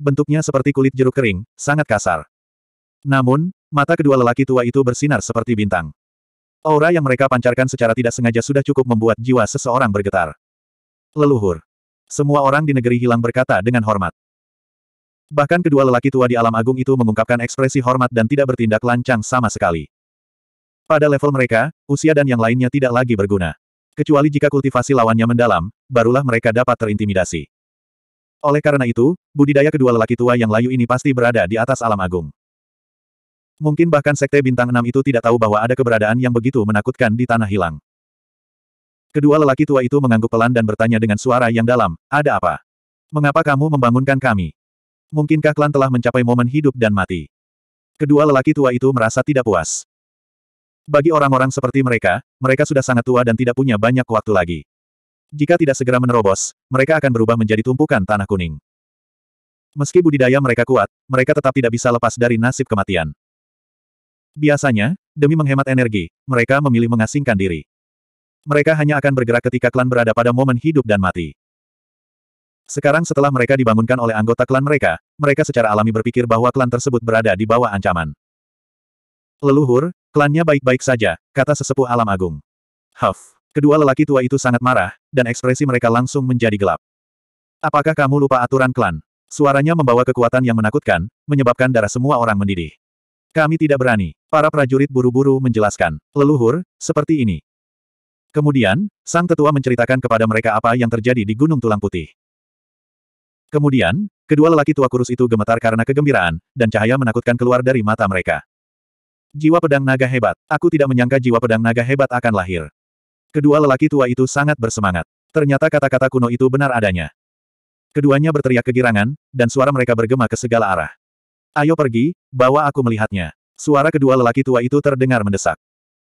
Bentuknya seperti kulit jeruk kering, sangat kasar. Namun, mata kedua lelaki tua itu bersinar seperti bintang. Aura yang mereka pancarkan secara tidak sengaja sudah cukup membuat jiwa seseorang bergetar. Leluhur. Semua orang di negeri hilang berkata dengan hormat. Bahkan kedua lelaki tua di alam agung itu mengungkapkan ekspresi hormat dan tidak bertindak lancang sama sekali. Pada level mereka, usia dan yang lainnya tidak lagi berguna. Kecuali jika kultivasi lawannya mendalam, barulah mereka dapat terintimidasi. Oleh karena itu, budidaya kedua lelaki tua yang layu ini pasti berada di atas alam agung. Mungkin bahkan Sekte Bintang Enam itu tidak tahu bahwa ada keberadaan yang begitu menakutkan di Tanah Hilang. Kedua lelaki tua itu mengangguk pelan dan bertanya dengan suara yang dalam, ada apa? Mengapa kamu membangunkan kami? Mungkinkah klan telah mencapai momen hidup dan mati? Kedua lelaki tua itu merasa tidak puas. Bagi orang-orang seperti mereka, mereka sudah sangat tua dan tidak punya banyak waktu lagi. Jika tidak segera menerobos, mereka akan berubah menjadi tumpukan tanah kuning. Meski budidaya mereka kuat, mereka tetap tidak bisa lepas dari nasib kematian. Biasanya, demi menghemat energi, mereka memilih mengasingkan diri. Mereka hanya akan bergerak ketika klan berada pada momen hidup dan mati. Sekarang setelah mereka dibangunkan oleh anggota klan mereka, mereka secara alami berpikir bahwa klan tersebut berada di bawah ancaman. Leluhur, klannya baik-baik saja, kata sesepuh alam agung. Huff. Kedua lelaki tua itu sangat marah, dan ekspresi mereka langsung menjadi gelap. Apakah kamu lupa aturan klan? Suaranya membawa kekuatan yang menakutkan, menyebabkan darah semua orang mendidih. Kami tidak berani. Para prajurit buru-buru menjelaskan. Leluhur, seperti ini. Kemudian, sang tetua menceritakan kepada mereka apa yang terjadi di Gunung Tulang Putih. Kemudian, kedua lelaki tua kurus itu gemetar karena kegembiraan, dan cahaya menakutkan keluar dari mata mereka. Jiwa pedang naga hebat. Aku tidak menyangka jiwa pedang naga hebat akan lahir. Kedua lelaki tua itu sangat bersemangat. Ternyata kata-kata kuno itu benar adanya. Keduanya berteriak kegirangan, dan suara mereka bergema ke segala arah. Ayo pergi, bawa aku melihatnya. Suara kedua lelaki tua itu terdengar mendesak.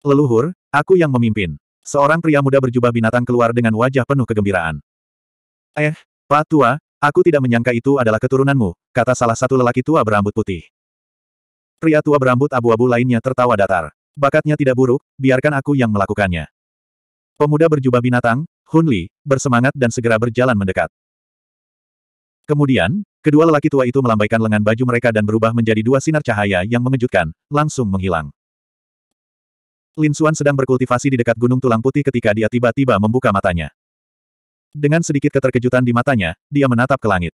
Leluhur, aku yang memimpin. Seorang pria muda berjubah binatang keluar dengan wajah penuh kegembiraan. Eh, Pak Tua, Aku tidak menyangka itu adalah keturunanmu, kata salah satu lelaki tua berambut putih. Pria tua berambut abu-abu lainnya tertawa datar. Bakatnya tidak buruk, biarkan aku yang melakukannya. Pemuda berjubah binatang, Hun Li, bersemangat dan segera berjalan mendekat. Kemudian, kedua lelaki tua itu melambaikan lengan baju mereka dan berubah menjadi dua sinar cahaya yang mengejutkan, langsung menghilang. Lin Xuan sedang berkultivasi di dekat gunung tulang putih ketika dia tiba-tiba membuka matanya. Dengan sedikit keterkejutan di matanya, dia menatap ke langit.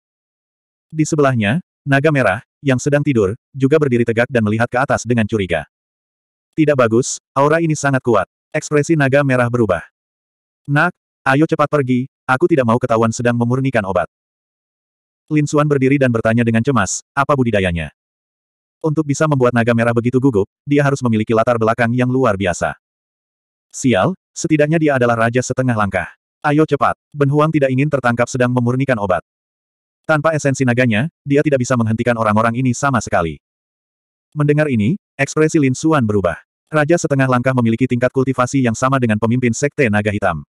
Di sebelahnya, naga merah, yang sedang tidur, juga berdiri tegak dan melihat ke atas dengan curiga. Tidak bagus, aura ini sangat kuat. Ekspresi naga merah berubah. Nak, ayo cepat pergi, aku tidak mau ketahuan sedang memurnikan obat. Lin Suan berdiri dan bertanya dengan cemas, apa budidayanya? Untuk bisa membuat naga merah begitu gugup, dia harus memiliki latar belakang yang luar biasa. Sial, setidaknya dia adalah raja setengah langkah. Ayo cepat. Ben Huang tidak ingin tertangkap sedang memurnikan obat. Tanpa esensi naganya, dia tidak bisa menghentikan orang-orang ini sama sekali. Mendengar ini, ekspresi Lin Suan berubah. Raja setengah langkah memiliki tingkat kultivasi yang sama dengan pemimpin sekte naga hitam.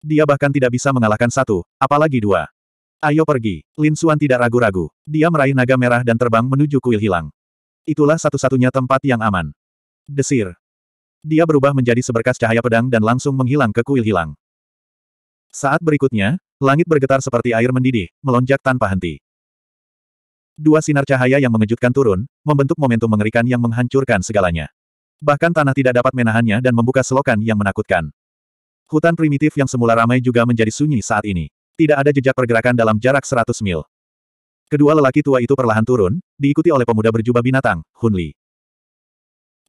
Dia bahkan tidak bisa mengalahkan satu, apalagi dua. Ayo pergi. Lin Suan tidak ragu-ragu. Dia meraih naga merah dan terbang menuju kuil hilang. Itulah satu-satunya tempat yang aman. Desir. Dia berubah menjadi seberkas cahaya pedang dan langsung menghilang ke kuil hilang. Saat berikutnya, langit bergetar seperti air mendidih, melonjak tanpa henti. Dua sinar cahaya yang mengejutkan turun, membentuk momentum mengerikan yang menghancurkan segalanya. Bahkan tanah tidak dapat menahannya dan membuka selokan yang menakutkan. Hutan primitif yang semula ramai juga menjadi sunyi saat ini. Tidak ada jejak pergerakan dalam jarak 100 mil. Kedua lelaki tua itu perlahan turun, diikuti oleh pemuda berjubah binatang, Hunli.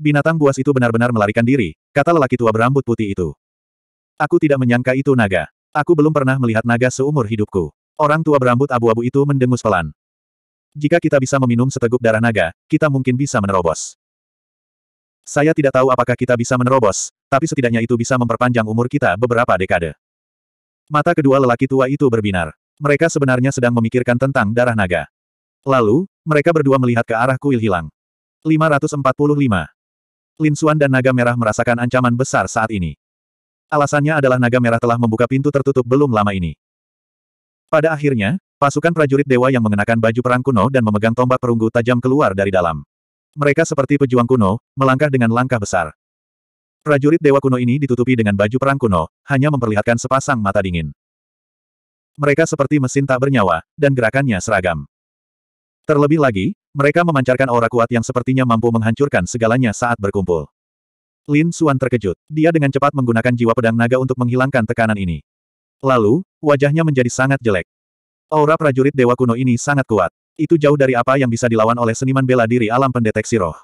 Binatang buas itu benar-benar melarikan diri, kata lelaki tua berambut putih itu. Aku tidak menyangka itu naga. Aku belum pernah melihat naga seumur hidupku. Orang tua berambut abu-abu itu mendengus pelan. Jika kita bisa meminum seteguk darah naga, kita mungkin bisa menerobos. Saya tidak tahu apakah kita bisa menerobos, tapi setidaknya itu bisa memperpanjang umur kita beberapa dekade. Mata kedua lelaki tua itu berbinar. Mereka sebenarnya sedang memikirkan tentang darah naga. Lalu, mereka berdua melihat ke arah kuil hilang. 545. Lin Xuan dan naga merah merasakan ancaman besar saat ini. Alasannya adalah naga merah telah membuka pintu tertutup belum lama ini. Pada akhirnya, pasukan prajurit dewa yang mengenakan baju perang kuno dan memegang tombak perunggu tajam keluar dari dalam. Mereka seperti pejuang kuno, melangkah dengan langkah besar. Prajurit dewa kuno ini ditutupi dengan baju perang kuno, hanya memperlihatkan sepasang mata dingin. Mereka seperti mesin tak bernyawa, dan gerakannya seragam. Terlebih lagi, mereka memancarkan aura kuat yang sepertinya mampu menghancurkan segalanya saat berkumpul. Lin Suan terkejut. Dia dengan cepat menggunakan jiwa pedang naga untuk menghilangkan tekanan ini. Lalu, wajahnya menjadi sangat jelek. Aura prajurit dewa kuno ini sangat kuat. Itu jauh dari apa yang bisa dilawan oleh seniman bela diri alam pendeteksi roh.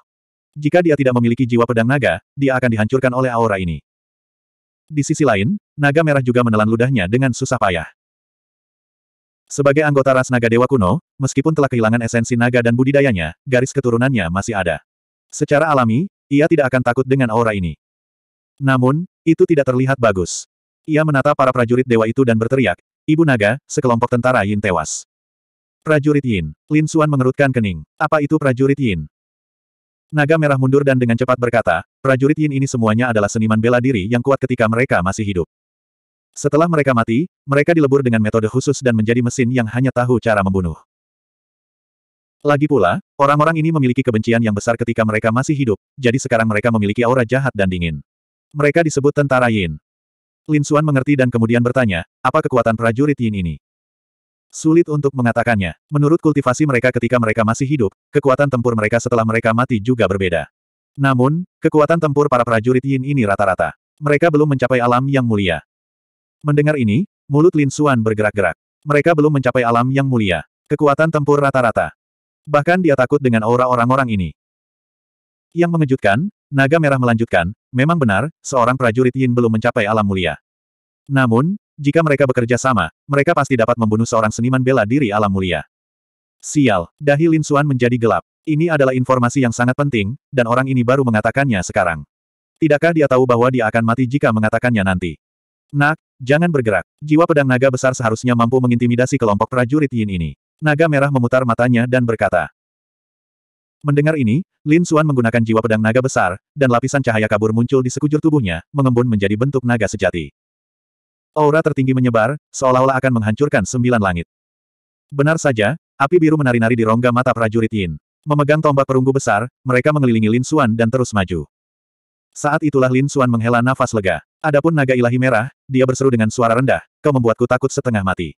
Jika dia tidak memiliki jiwa pedang naga, dia akan dihancurkan oleh aura ini. Di sisi lain, naga merah juga menelan ludahnya dengan susah payah. Sebagai anggota ras naga dewa kuno, meskipun telah kehilangan esensi naga dan budidayanya, garis keturunannya masih ada. Secara alami, ia tidak akan takut dengan aura ini. Namun, itu tidak terlihat bagus. Ia menata para prajurit dewa itu dan berteriak, Ibu Naga, sekelompok tentara Yin tewas. Prajurit Yin, Lin Suan mengerutkan kening. Apa itu prajurit Yin? Naga merah mundur dan dengan cepat berkata, prajurit Yin ini semuanya adalah seniman bela diri yang kuat ketika mereka masih hidup. Setelah mereka mati, mereka dilebur dengan metode khusus dan menjadi mesin yang hanya tahu cara membunuh. Lagi pula, orang-orang ini memiliki kebencian yang besar ketika mereka masih hidup, jadi sekarang mereka memiliki aura jahat dan dingin. Mereka disebut tentara Yin. Lin Xuan mengerti dan kemudian bertanya, apa kekuatan prajurit Yin ini? Sulit untuk mengatakannya. Menurut kultivasi mereka ketika mereka masih hidup, kekuatan tempur mereka setelah mereka mati juga berbeda. Namun, kekuatan tempur para prajurit Yin ini rata-rata. Mereka belum mencapai alam yang mulia. Mendengar ini, mulut Lin Xuan bergerak-gerak. Mereka belum mencapai alam yang mulia. Kekuatan tempur rata-rata. Bahkan dia takut dengan aura orang-orang ini. Yang mengejutkan, Naga Merah melanjutkan, memang benar, seorang prajurit Yin belum mencapai alam mulia. Namun, jika mereka bekerja sama, mereka pasti dapat membunuh seorang seniman bela diri alam mulia. Sial, dahi Lin Xuan menjadi gelap. Ini adalah informasi yang sangat penting, dan orang ini baru mengatakannya sekarang. Tidakkah dia tahu bahwa dia akan mati jika mengatakannya nanti? Nak, jangan bergerak. Jiwa pedang naga besar seharusnya mampu mengintimidasi kelompok prajurit Yin ini. Naga merah memutar matanya dan berkata. Mendengar ini, Lin Xuan menggunakan jiwa pedang naga besar, dan lapisan cahaya kabur muncul di sekujur tubuhnya, mengembun menjadi bentuk naga sejati. Aura tertinggi menyebar, seolah-olah akan menghancurkan sembilan langit. Benar saja, api biru menari-nari di rongga mata prajurit Yin. Memegang tombak perunggu besar, mereka mengelilingi Lin Xuan dan terus maju. Saat itulah Lin Xuan menghela nafas lega. Adapun naga ilahi merah, dia berseru dengan suara rendah, kau membuatku takut setengah mati.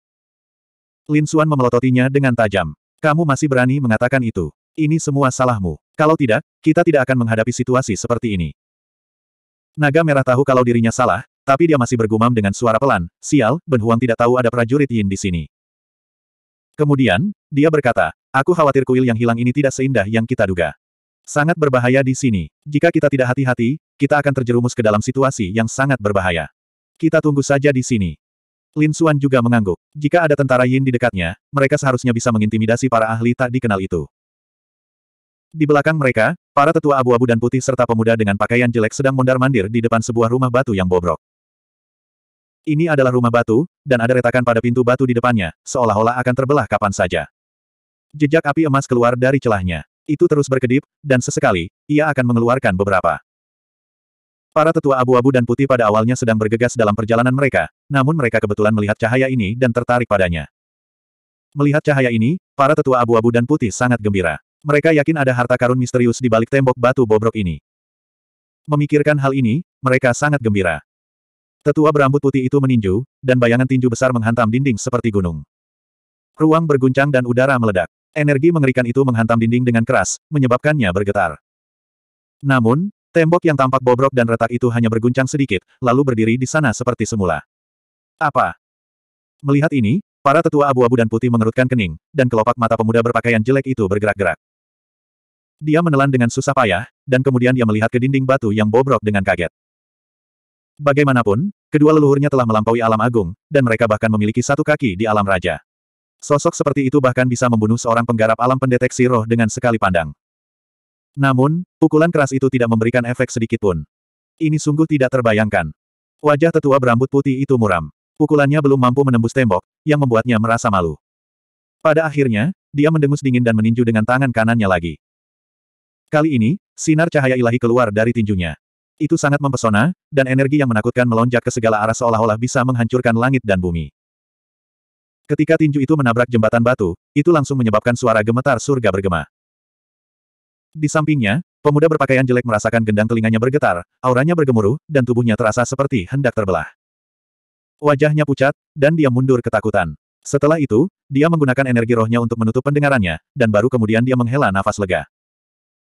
Lin Xuan memelototinya dengan tajam. Kamu masih berani mengatakan itu. Ini semua salahmu. Kalau tidak, kita tidak akan menghadapi situasi seperti ini. Naga merah tahu kalau dirinya salah, tapi dia masih bergumam dengan suara pelan, sial, Ben Huang tidak tahu ada prajurit Yin di sini. Kemudian, dia berkata, aku khawatir kuil yang hilang ini tidak seindah yang kita duga. Sangat berbahaya di sini. Jika kita tidak hati-hati, kita akan terjerumus ke dalam situasi yang sangat berbahaya. Kita tunggu saja di sini. Lin Suan juga mengangguk. Jika ada tentara Yin di dekatnya, mereka seharusnya bisa mengintimidasi para ahli tak dikenal itu. Di belakang mereka, para tetua abu-abu dan putih serta pemuda dengan pakaian jelek sedang mondar-mandir di depan sebuah rumah batu yang bobrok. Ini adalah rumah batu, dan ada retakan pada pintu batu di depannya, seolah-olah akan terbelah kapan saja. Jejak api emas keluar dari celahnya. Itu terus berkedip, dan sesekali, ia akan mengeluarkan beberapa. Para tetua abu-abu dan putih pada awalnya sedang bergegas dalam perjalanan mereka, namun mereka kebetulan melihat cahaya ini dan tertarik padanya. Melihat cahaya ini, para tetua abu-abu dan putih sangat gembira. Mereka yakin ada harta karun misterius di balik tembok batu bobrok ini. Memikirkan hal ini, mereka sangat gembira. Tetua berambut putih itu meninju, dan bayangan tinju besar menghantam dinding seperti gunung. Ruang berguncang dan udara meledak. Energi mengerikan itu menghantam dinding dengan keras, menyebabkannya bergetar. Namun, Tembok yang tampak bobrok dan retak itu hanya berguncang sedikit, lalu berdiri di sana seperti semula. Apa? Melihat ini, para tetua abu-abu dan putih mengerutkan kening, dan kelopak mata pemuda berpakaian jelek itu bergerak-gerak. Dia menelan dengan susah payah, dan kemudian dia melihat ke dinding batu yang bobrok dengan kaget. Bagaimanapun, kedua leluhurnya telah melampaui alam agung, dan mereka bahkan memiliki satu kaki di alam raja. Sosok seperti itu bahkan bisa membunuh seorang penggarap alam pendeteksi roh dengan sekali pandang. Namun, pukulan keras itu tidak memberikan efek sedikitpun. Ini sungguh tidak terbayangkan. Wajah tetua berambut putih itu muram. Pukulannya belum mampu menembus tembok, yang membuatnya merasa malu. Pada akhirnya, dia mendengus dingin dan meninju dengan tangan kanannya lagi. Kali ini, sinar cahaya ilahi keluar dari tinjunya. Itu sangat mempesona, dan energi yang menakutkan melonjak ke segala arah seolah-olah bisa menghancurkan langit dan bumi. Ketika tinju itu menabrak jembatan batu, itu langsung menyebabkan suara gemetar surga bergema. Di sampingnya, pemuda berpakaian jelek merasakan gendang telinganya bergetar, auranya bergemuruh, dan tubuhnya terasa seperti hendak terbelah. Wajahnya pucat, dan dia mundur ketakutan. Setelah itu, dia menggunakan energi rohnya untuk menutup pendengarannya, dan baru kemudian dia menghela nafas lega.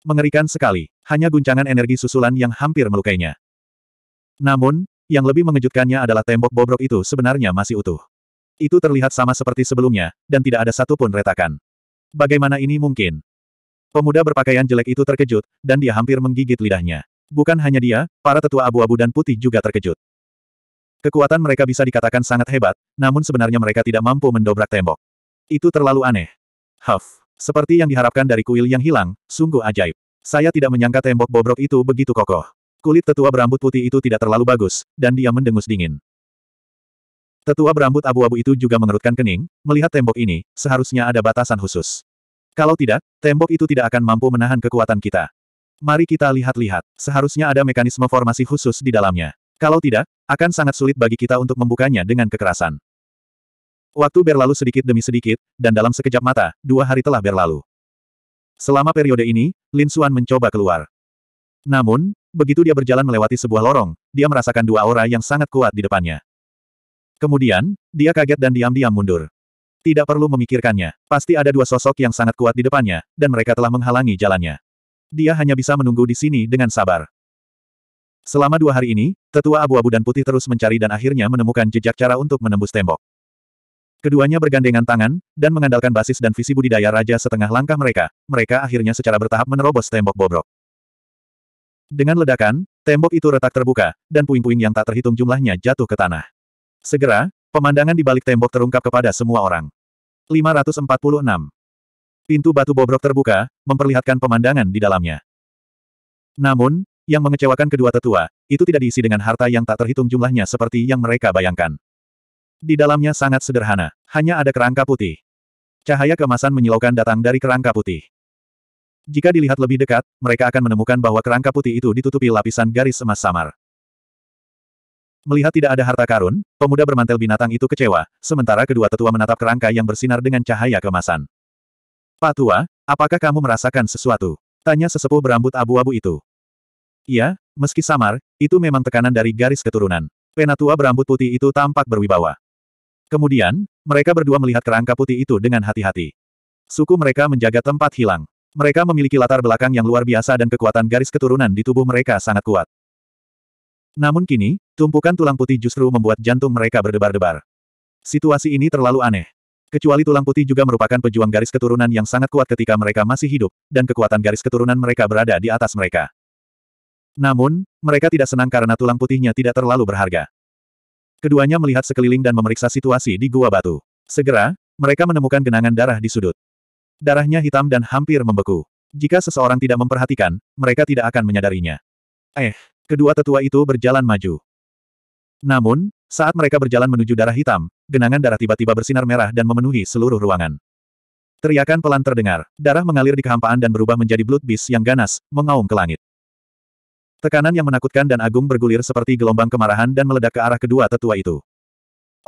Mengerikan sekali, hanya guncangan energi susulan yang hampir melukainya. Namun, yang lebih mengejutkannya adalah tembok bobrok itu sebenarnya masih utuh. Itu terlihat sama seperti sebelumnya, dan tidak ada satupun retakan. Bagaimana ini mungkin? Pemuda berpakaian jelek itu terkejut, dan dia hampir menggigit lidahnya. Bukan hanya dia, para tetua abu-abu dan putih juga terkejut. Kekuatan mereka bisa dikatakan sangat hebat, namun sebenarnya mereka tidak mampu mendobrak tembok. Itu terlalu aneh. Huff. Seperti yang diharapkan dari kuil yang hilang, sungguh ajaib. Saya tidak menyangka tembok bobrok itu begitu kokoh. Kulit tetua berambut putih itu tidak terlalu bagus, dan dia mendengus dingin. Tetua berambut abu-abu itu juga mengerutkan kening, melihat tembok ini, seharusnya ada batasan khusus. Kalau tidak, tembok itu tidak akan mampu menahan kekuatan kita. Mari kita lihat-lihat, seharusnya ada mekanisme formasi khusus di dalamnya. Kalau tidak, akan sangat sulit bagi kita untuk membukanya dengan kekerasan. Waktu berlalu sedikit demi sedikit, dan dalam sekejap mata, dua hari telah berlalu. Selama periode ini, Lin Xuan mencoba keluar. Namun, begitu dia berjalan melewati sebuah lorong, dia merasakan dua aura yang sangat kuat di depannya. Kemudian, dia kaget dan diam-diam mundur. Tidak perlu memikirkannya, pasti ada dua sosok yang sangat kuat di depannya, dan mereka telah menghalangi jalannya. Dia hanya bisa menunggu di sini dengan sabar. Selama dua hari ini, tetua abu-abu dan putih terus mencari dan akhirnya menemukan jejak cara untuk menembus tembok. Keduanya bergandengan tangan, dan mengandalkan basis dan visi budidaya raja setengah langkah mereka, mereka akhirnya secara bertahap menerobos tembok bobrok. Dengan ledakan, tembok itu retak terbuka, dan puing-puing yang tak terhitung jumlahnya jatuh ke tanah. Segera, Pemandangan di balik tembok terungkap kepada semua orang. 546. Pintu batu bobrok terbuka, memperlihatkan pemandangan di dalamnya. Namun, yang mengecewakan kedua tetua, itu tidak diisi dengan harta yang tak terhitung jumlahnya seperti yang mereka bayangkan. Di dalamnya sangat sederhana, hanya ada kerangka putih. Cahaya kemasan menyilaukan datang dari kerangka putih. Jika dilihat lebih dekat, mereka akan menemukan bahwa kerangka putih itu ditutupi lapisan garis emas samar. Melihat tidak ada harta karun, pemuda bermantel binatang itu kecewa, sementara kedua tetua menatap kerangka yang bersinar dengan cahaya kemasan. Pak Tua, apakah kamu merasakan sesuatu? Tanya sesepuh berambut abu-abu itu. Iya, meski samar, itu memang tekanan dari garis keturunan. Penatua berambut putih itu tampak berwibawa. Kemudian, mereka berdua melihat kerangka putih itu dengan hati-hati. Suku mereka menjaga tempat hilang. Mereka memiliki latar belakang yang luar biasa dan kekuatan garis keturunan di tubuh mereka sangat kuat. Namun kini, tumpukan tulang putih justru membuat jantung mereka berdebar-debar. Situasi ini terlalu aneh. Kecuali tulang putih juga merupakan pejuang garis keturunan yang sangat kuat ketika mereka masih hidup, dan kekuatan garis keturunan mereka berada di atas mereka. Namun, mereka tidak senang karena tulang putihnya tidak terlalu berharga. Keduanya melihat sekeliling dan memeriksa situasi di gua batu. Segera, mereka menemukan genangan darah di sudut. Darahnya hitam dan hampir membeku. Jika seseorang tidak memperhatikan, mereka tidak akan menyadarinya. Eh, Kedua tetua itu berjalan maju. Namun, saat mereka berjalan menuju darah hitam, genangan darah tiba-tiba bersinar merah dan memenuhi seluruh ruangan. Teriakan pelan terdengar, darah mengalir di kehampaan dan berubah menjadi blood beast yang ganas, mengaum ke langit. Tekanan yang menakutkan dan agung bergulir seperti gelombang kemarahan dan meledak ke arah kedua tetua itu.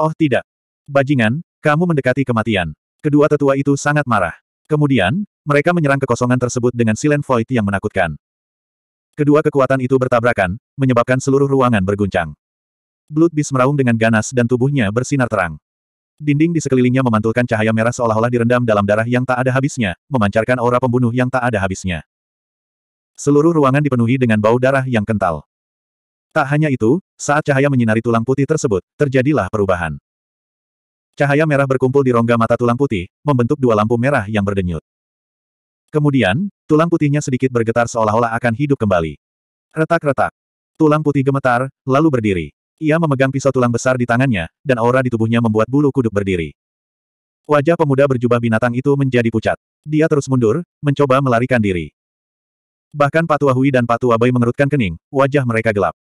Oh tidak. Bajingan, kamu mendekati kematian. Kedua tetua itu sangat marah. Kemudian, mereka menyerang kekosongan tersebut dengan silent void yang menakutkan. Kedua kekuatan itu bertabrakan, menyebabkan seluruh ruangan berguncang. Blood Beast meraung dengan ganas dan tubuhnya bersinar terang. Dinding di sekelilingnya memantulkan cahaya merah seolah-olah direndam dalam darah yang tak ada habisnya, memancarkan aura pembunuh yang tak ada habisnya. Seluruh ruangan dipenuhi dengan bau darah yang kental. Tak hanya itu, saat cahaya menyinari tulang putih tersebut, terjadilah perubahan. Cahaya merah berkumpul di rongga mata tulang putih, membentuk dua lampu merah yang berdenyut. Kemudian, tulang putihnya sedikit bergetar seolah-olah akan hidup kembali. Retak-retak. Tulang putih gemetar, lalu berdiri. Ia memegang pisau tulang besar di tangannya, dan aura di tubuhnya membuat bulu kuduk berdiri. Wajah pemuda berjubah binatang itu menjadi pucat. Dia terus mundur, mencoba melarikan diri. Bahkan Patua Hui dan Patua Bai mengerutkan kening, wajah mereka gelap.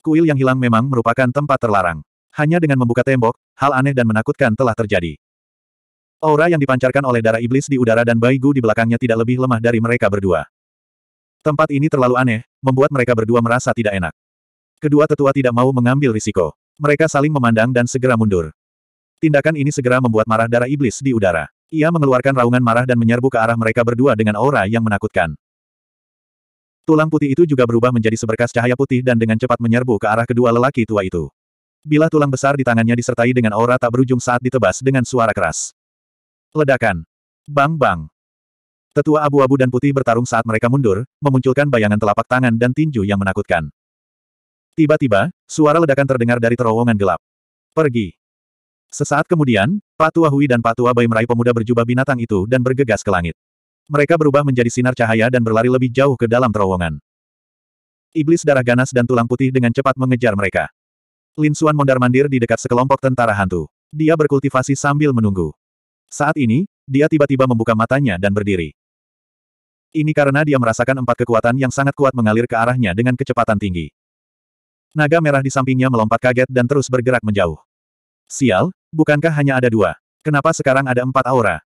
Kuil yang hilang memang merupakan tempat terlarang. Hanya dengan membuka tembok, hal aneh dan menakutkan telah terjadi. Aura yang dipancarkan oleh darah iblis di udara dan Baigu di belakangnya tidak lebih lemah dari mereka berdua. Tempat ini terlalu aneh, membuat mereka berdua merasa tidak enak. Kedua tetua tidak mau mengambil risiko. Mereka saling memandang dan segera mundur. Tindakan ini segera membuat marah darah iblis di udara. Ia mengeluarkan raungan marah dan menyerbu ke arah mereka berdua dengan aura yang menakutkan. Tulang putih itu juga berubah menjadi seberkas cahaya putih dan dengan cepat menyerbu ke arah kedua lelaki tua itu. Bila tulang besar di tangannya disertai dengan aura tak berujung saat ditebas dengan suara keras. Ledakan. Bang-bang. Tetua abu-abu dan putih bertarung saat mereka mundur, memunculkan bayangan telapak tangan dan tinju yang menakutkan. Tiba-tiba, suara ledakan terdengar dari terowongan gelap. Pergi. Sesaat kemudian, Patua Hui dan Patua Bai meraih pemuda berjubah binatang itu dan bergegas ke langit. Mereka berubah menjadi sinar cahaya dan berlari lebih jauh ke dalam terowongan. Iblis darah ganas dan tulang putih dengan cepat mengejar mereka. Lin Suan mondar-mandir di dekat sekelompok tentara hantu. Dia berkultivasi sambil menunggu. Saat ini, dia tiba-tiba membuka matanya dan berdiri. Ini karena dia merasakan empat kekuatan yang sangat kuat mengalir ke arahnya dengan kecepatan tinggi. Naga merah di sampingnya melompat kaget dan terus bergerak menjauh. Sial, bukankah hanya ada dua? Kenapa sekarang ada empat aura?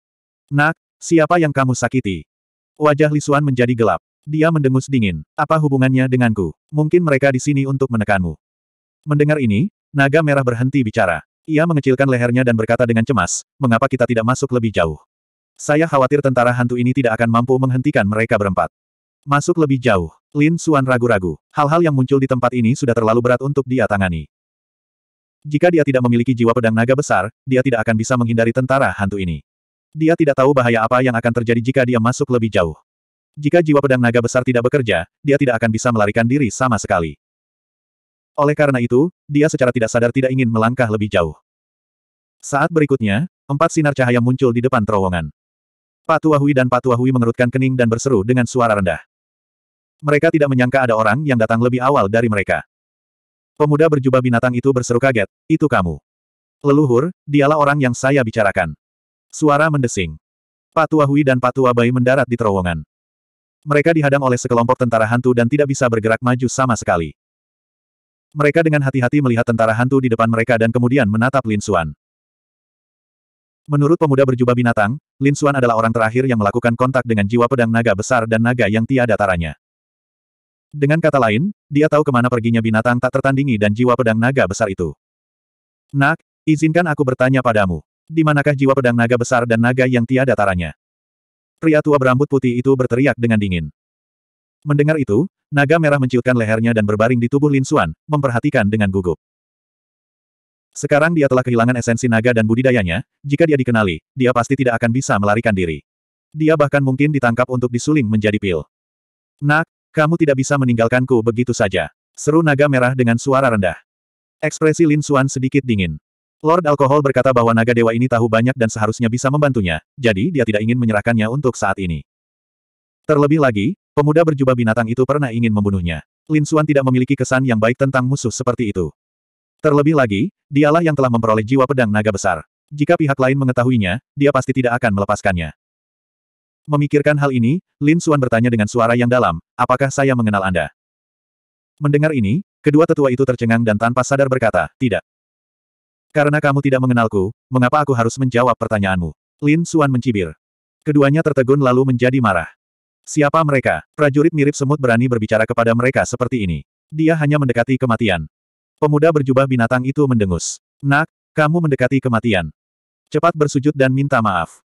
Nak, siapa yang kamu sakiti? Wajah Lisuan menjadi gelap. Dia mendengus dingin. Apa hubungannya denganku? Mungkin mereka di sini untuk menekanmu. Mendengar ini, naga merah berhenti bicara. Ia mengecilkan lehernya dan berkata dengan cemas, mengapa kita tidak masuk lebih jauh? Saya khawatir tentara hantu ini tidak akan mampu menghentikan mereka berempat. Masuk lebih jauh, Lin Suan ragu-ragu. Hal-hal yang muncul di tempat ini sudah terlalu berat untuk dia tangani. Jika dia tidak memiliki jiwa pedang naga besar, dia tidak akan bisa menghindari tentara hantu ini. Dia tidak tahu bahaya apa yang akan terjadi jika dia masuk lebih jauh. Jika jiwa pedang naga besar tidak bekerja, dia tidak akan bisa melarikan diri sama sekali. Oleh karena itu, dia secara tidak sadar tidak ingin melangkah lebih jauh. Saat berikutnya, empat sinar cahaya muncul di depan terowongan. Patuahui dan Patuahui mengerutkan kening dan berseru dengan suara rendah. Mereka tidak menyangka ada orang yang datang lebih awal dari mereka. Pemuda berjubah binatang itu berseru kaget, itu kamu. Leluhur, dialah orang yang saya bicarakan. Suara mendesing. Patuahui Hui dan Patua Bai mendarat di terowongan. Mereka dihadang oleh sekelompok tentara hantu dan tidak bisa bergerak maju sama sekali. Mereka dengan hati-hati melihat tentara hantu di depan mereka dan kemudian menatap Lin Xuan. Menurut pemuda berjubah binatang, Lin Xuan adalah orang terakhir yang melakukan kontak dengan jiwa pedang naga besar dan naga yang tiada taranya. Dengan kata lain, dia tahu kemana perginya binatang tak tertandingi dan jiwa pedang naga besar itu. Nak, izinkan aku bertanya padamu. Di manakah jiwa pedang naga besar dan naga yang tiada taranya? Pria tua berambut putih itu berteriak dengan dingin. Mendengar itu, Naga merah menciutkan lehernya dan berbaring di tubuh Lin Xuan, memperhatikan dengan gugup. Sekarang dia telah kehilangan esensi naga dan budidayanya, jika dia dikenali, dia pasti tidak akan bisa melarikan diri. Dia bahkan mungkin ditangkap untuk disuling menjadi pil. Nak, kamu tidak bisa meninggalkanku begitu saja. Seru naga merah dengan suara rendah. Ekspresi Lin Xuan sedikit dingin. Lord Alkohol berkata bahwa naga dewa ini tahu banyak dan seharusnya bisa membantunya, jadi dia tidak ingin menyerahkannya untuk saat ini. Terlebih lagi, Pemuda berjubah binatang itu pernah ingin membunuhnya. Lin Xuan tidak memiliki kesan yang baik tentang musuh seperti itu. Terlebih lagi, dialah yang telah memperoleh jiwa pedang naga besar. Jika pihak lain mengetahuinya, dia pasti tidak akan melepaskannya. Memikirkan hal ini, Lin Xuan bertanya dengan suara yang dalam, apakah saya mengenal Anda? Mendengar ini, kedua tetua itu tercengang dan tanpa sadar berkata, tidak. Karena kamu tidak mengenalku, mengapa aku harus menjawab pertanyaanmu? Lin Xuan mencibir. Keduanya tertegun lalu menjadi marah. Siapa mereka? Prajurit mirip semut berani berbicara kepada mereka seperti ini. Dia hanya mendekati kematian. Pemuda berjubah binatang itu mendengus. Nak, kamu mendekati kematian. Cepat bersujud dan minta maaf.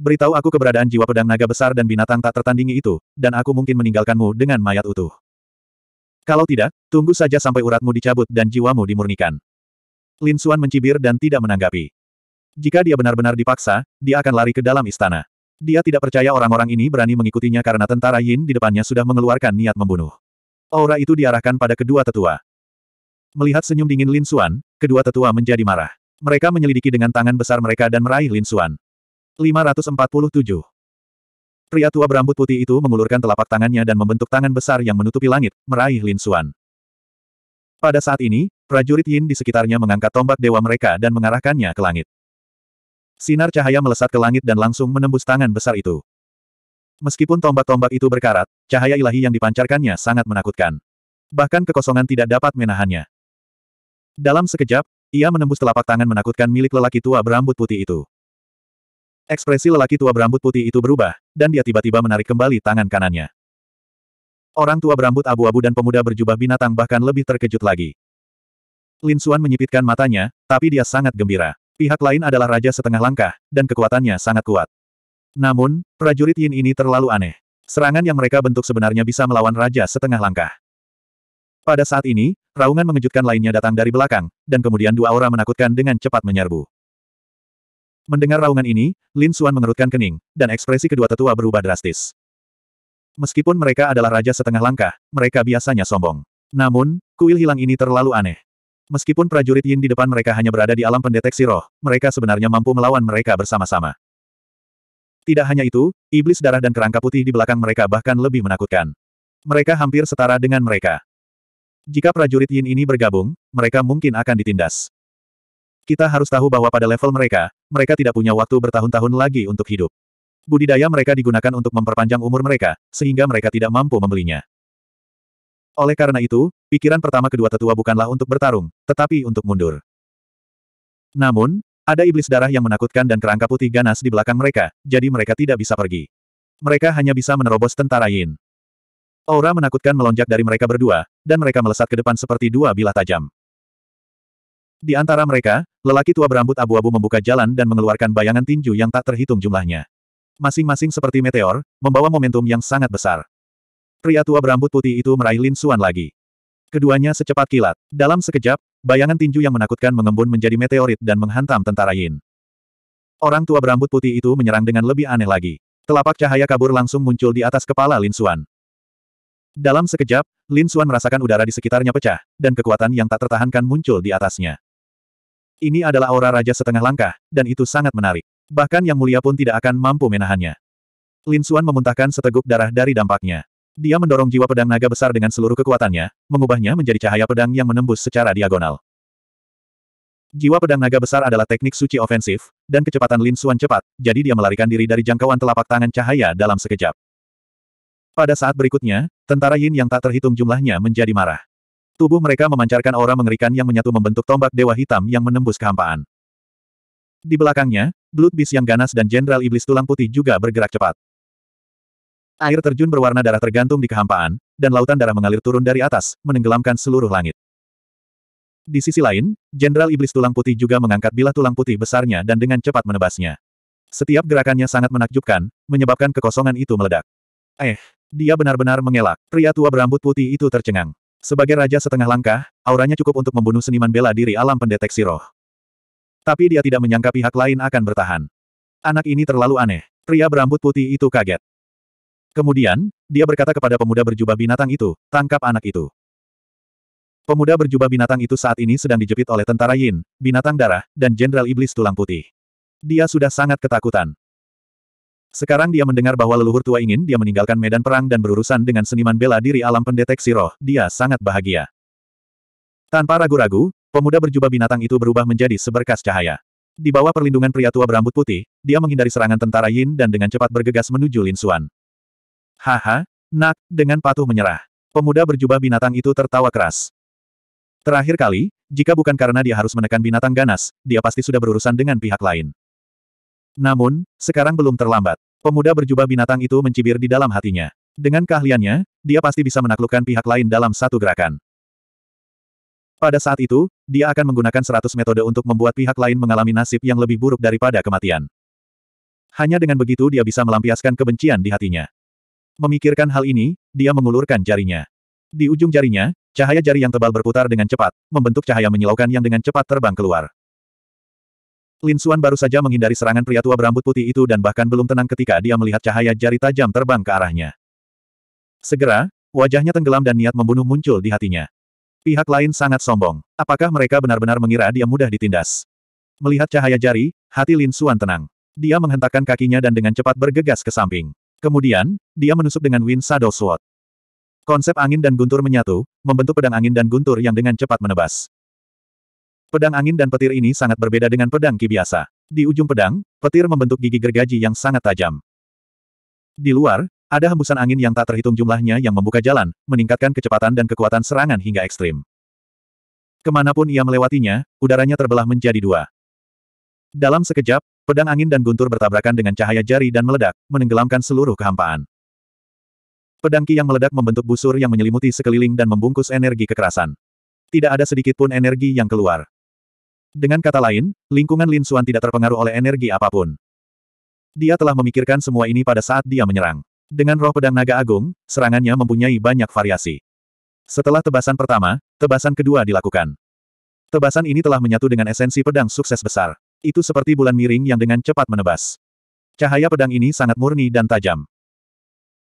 Beritahu aku keberadaan jiwa pedang naga besar dan binatang tak tertandingi itu, dan aku mungkin meninggalkanmu dengan mayat utuh. Kalau tidak, tunggu saja sampai uratmu dicabut dan jiwamu dimurnikan. Lin Suan mencibir dan tidak menanggapi. Jika dia benar-benar dipaksa, dia akan lari ke dalam istana. Dia tidak percaya orang-orang ini berani mengikutinya karena tentara Yin di depannya sudah mengeluarkan niat membunuh. Aura itu diarahkan pada kedua tetua. Melihat senyum dingin Lin Xuan, kedua tetua menjadi marah. Mereka menyelidiki dengan tangan besar mereka dan meraih Lin Xuan. 547. Pria tua berambut putih itu mengulurkan telapak tangannya dan membentuk tangan besar yang menutupi langit, meraih Lin Xuan. Pada saat ini, prajurit Yin di sekitarnya mengangkat tombak dewa mereka dan mengarahkannya ke langit. Sinar cahaya melesat ke langit dan langsung menembus tangan besar itu. Meskipun tombak-tombak itu berkarat, cahaya ilahi yang dipancarkannya sangat menakutkan. Bahkan kekosongan tidak dapat menahannya. Dalam sekejap, ia menembus telapak tangan menakutkan milik lelaki tua berambut putih itu. Ekspresi lelaki tua berambut putih itu berubah, dan dia tiba-tiba menarik kembali tangan kanannya. Orang tua berambut abu-abu dan pemuda berjubah binatang bahkan lebih terkejut lagi. Lin Xuan menyipitkan matanya, tapi dia sangat gembira. Pihak lain adalah raja setengah langkah, dan kekuatannya sangat kuat. Namun, prajurit Yin ini terlalu aneh. Serangan yang mereka bentuk sebenarnya bisa melawan raja setengah langkah. Pada saat ini, raungan mengejutkan lainnya datang dari belakang, dan kemudian dua aura menakutkan dengan cepat menyerbu. Mendengar raungan ini, Lin Xuan mengerutkan kening, dan ekspresi kedua tetua berubah drastis. Meskipun mereka adalah raja setengah langkah, mereka biasanya sombong. Namun, kuil hilang ini terlalu aneh. Meskipun prajurit Yin di depan mereka hanya berada di alam pendeteksi roh, mereka sebenarnya mampu melawan mereka bersama-sama. Tidak hanya itu, iblis darah dan kerangka putih di belakang mereka bahkan lebih menakutkan. Mereka hampir setara dengan mereka. Jika prajurit Yin ini bergabung, mereka mungkin akan ditindas. Kita harus tahu bahwa pada level mereka, mereka tidak punya waktu bertahun-tahun lagi untuk hidup. Budidaya mereka digunakan untuk memperpanjang umur mereka, sehingga mereka tidak mampu membelinya. Oleh karena itu, pikiran pertama kedua tetua bukanlah untuk bertarung, tetapi untuk mundur. Namun, ada iblis darah yang menakutkan dan kerangka putih ganas di belakang mereka, jadi mereka tidak bisa pergi. Mereka hanya bisa menerobos tentara Yin. Aura menakutkan melonjak dari mereka berdua, dan mereka melesat ke depan seperti dua bilah tajam. Di antara mereka, lelaki tua berambut abu-abu membuka jalan dan mengeluarkan bayangan tinju yang tak terhitung jumlahnya. Masing-masing seperti meteor, membawa momentum yang sangat besar. Pria tua berambut putih itu meraih Lin Xuan lagi. Keduanya secepat kilat. Dalam sekejap, bayangan tinju yang menakutkan mengembun menjadi meteorit dan menghantam tentara Yin. Orang tua berambut putih itu menyerang dengan lebih aneh lagi. Telapak cahaya kabur langsung muncul di atas kepala Lin Xuan. Dalam sekejap, Lin Xuan merasakan udara di sekitarnya pecah, dan kekuatan yang tak tertahankan muncul di atasnya. Ini adalah aura Raja Setengah Langkah, dan itu sangat menarik. Bahkan Yang Mulia pun tidak akan mampu menahannya. Lin Xuan memuntahkan seteguk darah dari dampaknya. Dia mendorong jiwa pedang naga besar dengan seluruh kekuatannya, mengubahnya menjadi cahaya pedang yang menembus secara diagonal. Jiwa pedang naga besar adalah teknik suci ofensif, dan kecepatan Lin Xuan cepat, jadi dia melarikan diri dari jangkauan telapak tangan cahaya dalam sekejap. Pada saat berikutnya, tentara Yin yang tak terhitung jumlahnya menjadi marah. Tubuh mereka memancarkan aura mengerikan yang menyatu membentuk tombak dewa hitam yang menembus kehampaan. Di belakangnya, Blood Beast yang ganas dan Jenderal Iblis Tulang Putih juga bergerak cepat. Air terjun berwarna darah tergantung di kehampaan, dan lautan darah mengalir turun dari atas, menenggelamkan seluruh langit. Di sisi lain, Jenderal Iblis Tulang Putih juga mengangkat bilah tulang putih besarnya dan dengan cepat menebasnya. Setiap gerakannya sangat menakjubkan, menyebabkan kekosongan itu meledak. Eh, dia benar-benar mengelak. Pria tua berambut putih itu tercengang. Sebagai raja setengah langkah, auranya cukup untuk membunuh seniman bela diri alam pendeteksi roh. Tapi dia tidak menyangka pihak lain akan bertahan. Anak ini terlalu aneh. Pria berambut putih itu kaget. Kemudian, dia berkata kepada pemuda berjubah binatang itu, tangkap anak itu. Pemuda berjubah binatang itu saat ini sedang dijepit oleh tentara Yin, binatang darah, dan jenderal iblis tulang putih. Dia sudah sangat ketakutan. Sekarang dia mendengar bahwa leluhur tua ingin dia meninggalkan medan perang dan berurusan dengan seniman bela diri alam pendeteksi roh, dia sangat bahagia. Tanpa ragu-ragu, pemuda berjubah binatang itu berubah menjadi seberkas cahaya. Di bawah perlindungan pria tua berambut putih, dia menghindari serangan tentara Yin dan dengan cepat bergegas menuju Lin Xuan. Haha, nak, dengan patuh menyerah. Pemuda berjubah binatang itu tertawa keras. Terakhir kali, jika bukan karena dia harus menekan binatang ganas, dia pasti sudah berurusan dengan pihak lain. Namun, sekarang belum terlambat. Pemuda berjubah binatang itu mencibir di dalam hatinya. Dengan keahliannya, dia pasti bisa menaklukkan pihak lain dalam satu gerakan. Pada saat itu, dia akan menggunakan seratus metode untuk membuat pihak lain mengalami nasib yang lebih buruk daripada kematian. Hanya dengan begitu dia bisa melampiaskan kebencian di hatinya. Memikirkan hal ini, dia mengulurkan jarinya. Di ujung jarinya, cahaya jari yang tebal berputar dengan cepat, membentuk cahaya menyilaukan yang dengan cepat terbang keluar. Lin Xuan baru saja menghindari serangan pria tua berambut putih itu dan bahkan belum tenang ketika dia melihat cahaya jari tajam terbang ke arahnya. Segera, wajahnya tenggelam dan niat membunuh muncul di hatinya. Pihak lain sangat sombong. Apakah mereka benar-benar mengira dia mudah ditindas? Melihat cahaya jari, hati Lin Xuan tenang. Dia menghentakkan kakinya dan dengan cepat bergegas ke samping. Kemudian, dia menusuk dengan Wind Shadow Sword. Konsep angin dan guntur menyatu, membentuk pedang angin dan guntur yang dengan cepat menebas. Pedang angin dan petir ini sangat berbeda dengan pedang ki biasa. Di ujung pedang, petir membentuk gigi gergaji yang sangat tajam. Di luar, ada hembusan angin yang tak terhitung jumlahnya yang membuka jalan, meningkatkan kecepatan dan kekuatan serangan hingga ekstrim. Kemanapun ia melewatinya, udaranya terbelah menjadi dua. Dalam sekejap, Pedang angin dan guntur bertabrakan dengan cahaya jari dan meledak, menenggelamkan seluruh kehampaan. Pedang ki yang meledak membentuk busur yang menyelimuti sekeliling dan membungkus energi kekerasan. Tidak ada sedikit pun energi yang keluar. Dengan kata lain, lingkungan Lin Suan tidak terpengaruh oleh energi apapun. Dia telah memikirkan semua ini pada saat dia menyerang. Dengan roh pedang naga agung, serangannya mempunyai banyak variasi. Setelah tebasan pertama, tebasan kedua dilakukan. Tebasan ini telah menyatu dengan esensi pedang sukses besar itu seperti bulan miring yang dengan cepat menebas. Cahaya pedang ini sangat murni dan tajam.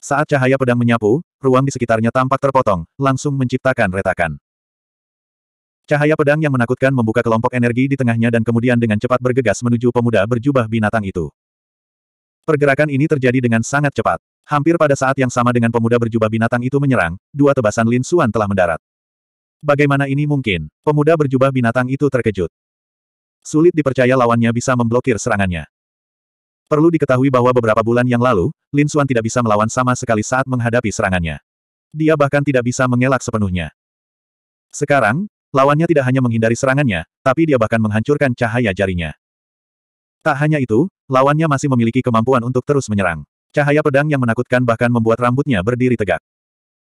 Saat cahaya pedang menyapu, ruang di sekitarnya tampak terpotong, langsung menciptakan retakan. Cahaya pedang yang menakutkan membuka kelompok energi di tengahnya dan kemudian dengan cepat bergegas menuju pemuda berjubah binatang itu. Pergerakan ini terjadi dengan sangat cepat. Hampir pada saat yang sama dengan pemuda berjubah binatang itu menyerang, dua tebasan Lin Suan telah mendarat. Bagaimana ini mungkin? Pemuda berjubah binatang itu terkejut. Sulit dipercaya lawannya bisa memblokir serangannya. Perlu diketahui bahwa beberapa bulan yang lalu, Lin Suan tidak bisa melawan sama sekali saat menghadapi serangannya. Dia bahkan tidak bisa mengelak sepenuhnya. Sekarang, lawannya tidak hanya menghindari serangannya, tapi dia bahkan menghancurkan cahaya jarinya. Tak hanya itu, lawannya masih memiliki kemampuan untuk terus menyerang. Cahaya pedang yang menakutkan bahkan membuat rambutnya berdiri tegak.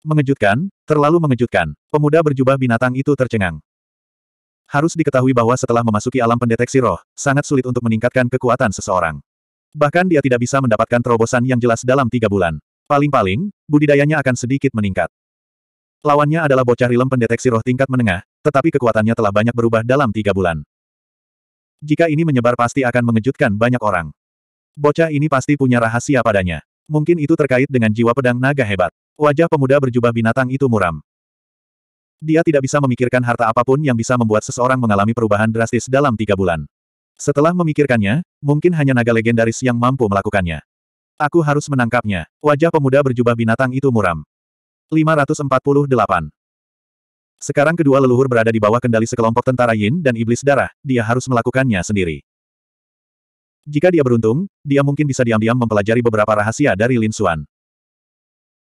Mengejutkan, terlalu mengejutkan, pemuda berjubah binatang itu tercengang. Harus diketahui bahwa setelah memasuki alam pendeteksi roh, sangat sulit untuk meningkatkan kekuatan seseorang. Bahkan dia tidak bisa mendapatkan terobosan yang jelas dalam tiga bulan. Paling-paling, budidayanya akan sedikit meningkat. Lawannya adalah bocah rilem pendeteksi roh tingkat menengah, tetapi kekuatannya telah banyak berubah dalam tiga bulan. Jika ini menyebar pasti akan mengejutkan banyak orang. Bocah ini pasti punya rahasia padanya. Mungkin itu terkait dengan jiwa pedang naga hebat. Wajah pemuda berjubah binatang itu muram. Dia tidak bisa memikirkan harta apapun yang bisa membuat seseorang mengalami perubahan drastis dalam tiga bulan. Setelah memikirkannya, mungkin hanya naga legendaris yang mampu melakukannya. Aku harus menangkapnya. Wajah pemuda berjubah binatang itu muram. 548. Sekarang kedua leluhur berada di bawah kendali sekelompok tentara Yin dan iblis darah, dia harus melakukannya sendiri. Jika dia beruntung, dia mungkin bisa diam-diam mempelajari beberapa rahasia dari Lin Xuan.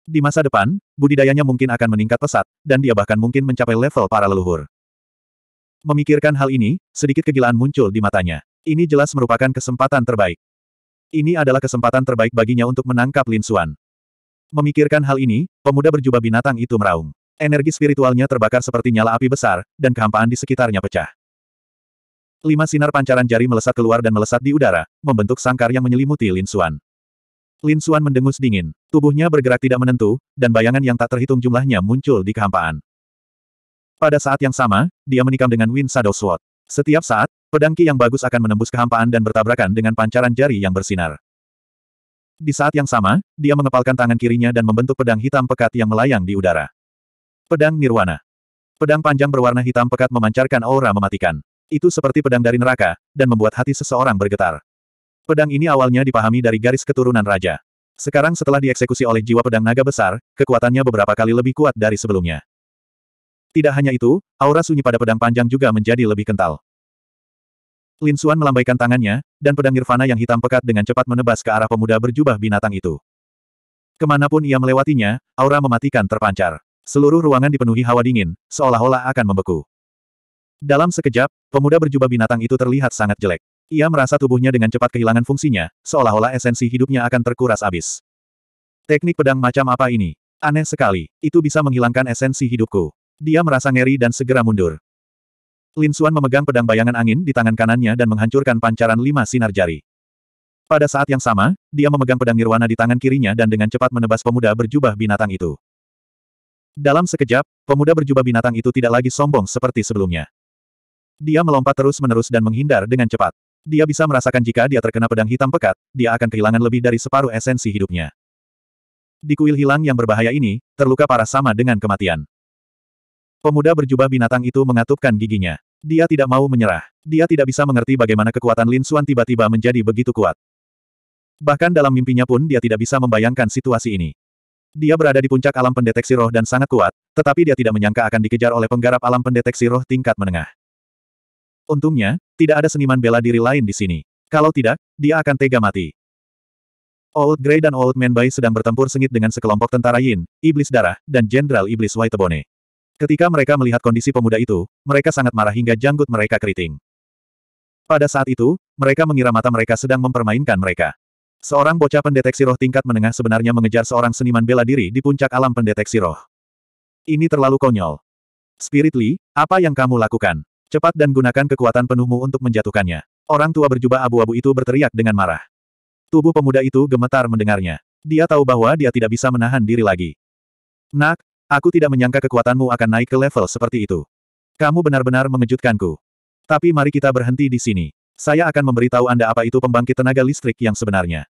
Di masa depan, budidayanya mungkin akan meningkat pesat, dan dia bahkan mungkin mencapai level para leluhur. Memikirkan hal ini, sedikit kegilaan muncul di matanya. Ini jelas merupakan kesempatan terbaik. Ini adalah kesempatan terbaik baginya untuk menangkap Lin Xuan. Memikirkan hal ini, pemuda berjubah binatang itu meraung. Energi spiritualnya terbakar seperti nyala api besar, dan kehampaan di sekitarnya pecah. Lima sinar pancaran jari melesat keluar dan melesat di udara, membentuk sangkar yang menyelimuti Lin Xuan. Lin Suan mendengus dingin. Tubuhnya bergerak tidak menentu, dan bayangan yang tak terhitung jumlahnya muncul di kehampaan. Pada saat yang sama, dia menikam dengan Wind Shadow Sword. Setiap saat, pedangki yang bagus akan menembus kehampaan dan bertabrakan dengan pancaran jari yang bersinar. Di saat yang sama, dia mengepalkan tangan kirinya dan membentuk pedang hitam pekat yang melayang di udara. Pedang Nirwana. Pedang panjang berwarna hitam pekat memancarkan aura mematikan. Itu seperti pedang dari neraka, dan membuat hati seseorang bergetar. Pedang ini awalnya dipahami dari garis keturunan raja. Sekarang setelah dieksekusi oleh jiwa pedang naga besar, kekuatannya beberapa kali lebih kuat dari sebelumnya. Tidak hanya itu, aura sunyi pada pedang panjang juga menjadi lebih kental. Lin Suan melambaikan tangannya, dan pedang nirvana yang hitam pekat dengan cepat menebas ke arah pemuda berjubah binatang itu. Kemanapun ia melewatinya, aura mematikan terpancar. Seluruh ruangan dipenuhi hawa dingin, seolah-olah akan membeku. Dalam sekejap, pemuda berjubah binatang itu terlihat sangat jelek. Ia merasa tubuhnya dengan cepat kehilangan fungsinya, seolah-olah esensi hidupnya akan terkuras abis. Teknik pedang macam apa ini? Aneh sekali, itu bisa menghilangkan esensi hidupku. Dia merasa ngeri dan segera mundur. Lin Xuan memegang pedang bayangan angin di tangan kanannya dan menghancurkan pancaran lima sinar jari. Pada saat yang sama, dia memegang pedang nirwana di tangan kirinya dan dengan cepat menebas pemuda berjubah binatang itu. Dalam sekejap, pemuda berjubah binatang itu tidak lagi sombong seperti sebelumnya. Dia melompat terus-menerus dan menghindar dengan cepat. Dia bisa merasakan jika dia terkena pedang hitam pekat, dia akan kehilangan lebih dari separuh esensi hidupnya. Di kuil hilang yang berbahaya ini, terluka parah sama dengan kematian. Pemuda berjubah binatang itu mengatupkan giginya. Dia tidak mau menyerah. Dia tidak bisa mengerti bagaimana kekuatan Lin Xuan tiba-tiba menjadi begitu kuat. Bahkan dalam mimpinya pun dia tidak bisa membayangkan situasi ini. Dia berada di puncak alam pendeteksi roh dan sangat kuat, tetapi dia tidak menyangka akan dikejar oleh penggarap alam pendeteksi roh tingkat menengah. Untungnya, tidak ada seniman bela diri lain di sini. Kalau tidak, dia akan tega mati. Old Grey dan Old Man Bai sedang bertempur sengit dengan sekelompok tentara Yin, Iblis Darah, dan Jenderal Iblis Whitebone. Ketika mereka melihat kondisi pemuda itu, mereka sangat marah hingga janggut mereka keriting. Pada saat itu, mereka mengira mata mereka sedang mempermainkan mereka. Seorang bocah pendeteksi roh tingkat menengah sebenarnya mengejar seorang seniman bela diri di puncak alam pendeteksi roh. Ini terlalu konyol. Spiritly, apa yang kamu lakukan? Cepat dan gunakan kekuatan penuhmu untuk menjatuhkannya. Orang tua berjubah abu-abu itu berteriak dengan marah. Tubuh pemuda itu gemetar mendengarnya. Dia tahu bahwa dia tidak bisa menahan diri lagi. Nak, aku tidak menyangka kekuatanmu akan naik ke level seperti itu. Kamu benar-benar mengejutkanku. Tapi mari kita berhenti di sini. Saya akan memberitahu Anda apa itu pembangkit tenaga listrik yang sebenarnya.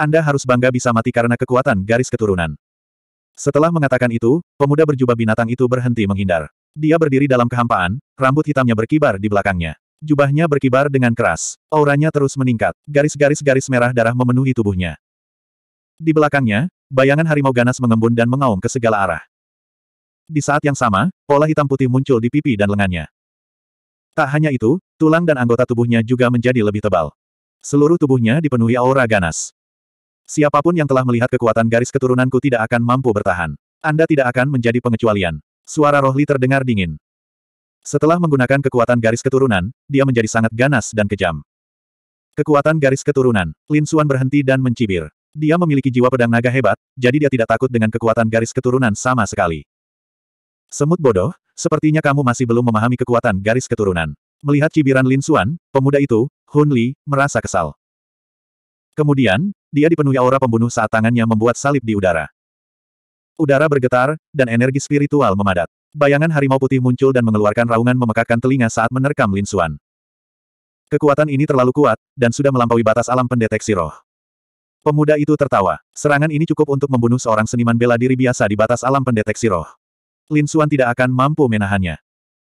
Anda harus bangga bisa mati karena kekuatan garis keturunan. Setelah mengatakan itu, pemuda berjubah binatang itu berhenti menghindar. Dia berdiri dalam kehampaan, rambut hitamnya berkibar di belakangnya. Jubahnya berkibar dengan keras. Auranya terus meningkat. Garis-garis-garis merah darah memenuhi tubuhnya. Di belakangnya, bayangan harimau ganas mengembun dan mengaum ke segala arah. Di saat yang sama, pola hitam putih muncul di pipi dan lengannya. Tak hanya itu, tulang dan anggota tubuhnya juga menjadi lebih tebal. Seluruh tubuhnya dipenuhi aura ganas. Siapapun yang telah melihat kekuatan garis keturunanku tidak akan mampu bertahan. Anda tidak akan menjadi pengecualian. Suara Rohli terdengar dingin. Setelah menggunakan kekuatan garis keturunan, dia menjadi sangat ganas dan kejam. Kekuatan garis keturunan, Lin Suan berhenti dan mencibir. Dia memiliki jiwa pedang naga hebat, jadi dia tidak takut dengan kekuatan garis keturunan sama sekali. Semut bodoh, sepertinya kamu masih belum memahami kekuatan garis keturunan. Melihat cibiran Lin Suan, pemuda itu, Hun Li, merasa kesal. Kemudian, dia dipenuhi aura pembunuh saat tangannya membuat salib di udara. Udara bergetar, dan energi spiritual memadat. Bayangan harimau putih muncul dan mengeluarkan raungan memekakkan telinga saat menerkam Lin Xuan. Kekuatan ini terlalu kuat, dan sudah melampaui batas alam pendeteksi roh. Pemuda itu tertawa. Serangan ini cukup untuk membunuh seorang seniman bela diri biasa di batas alam pendeteksi roh. Lin Xuan tidak akan mampu menahannya.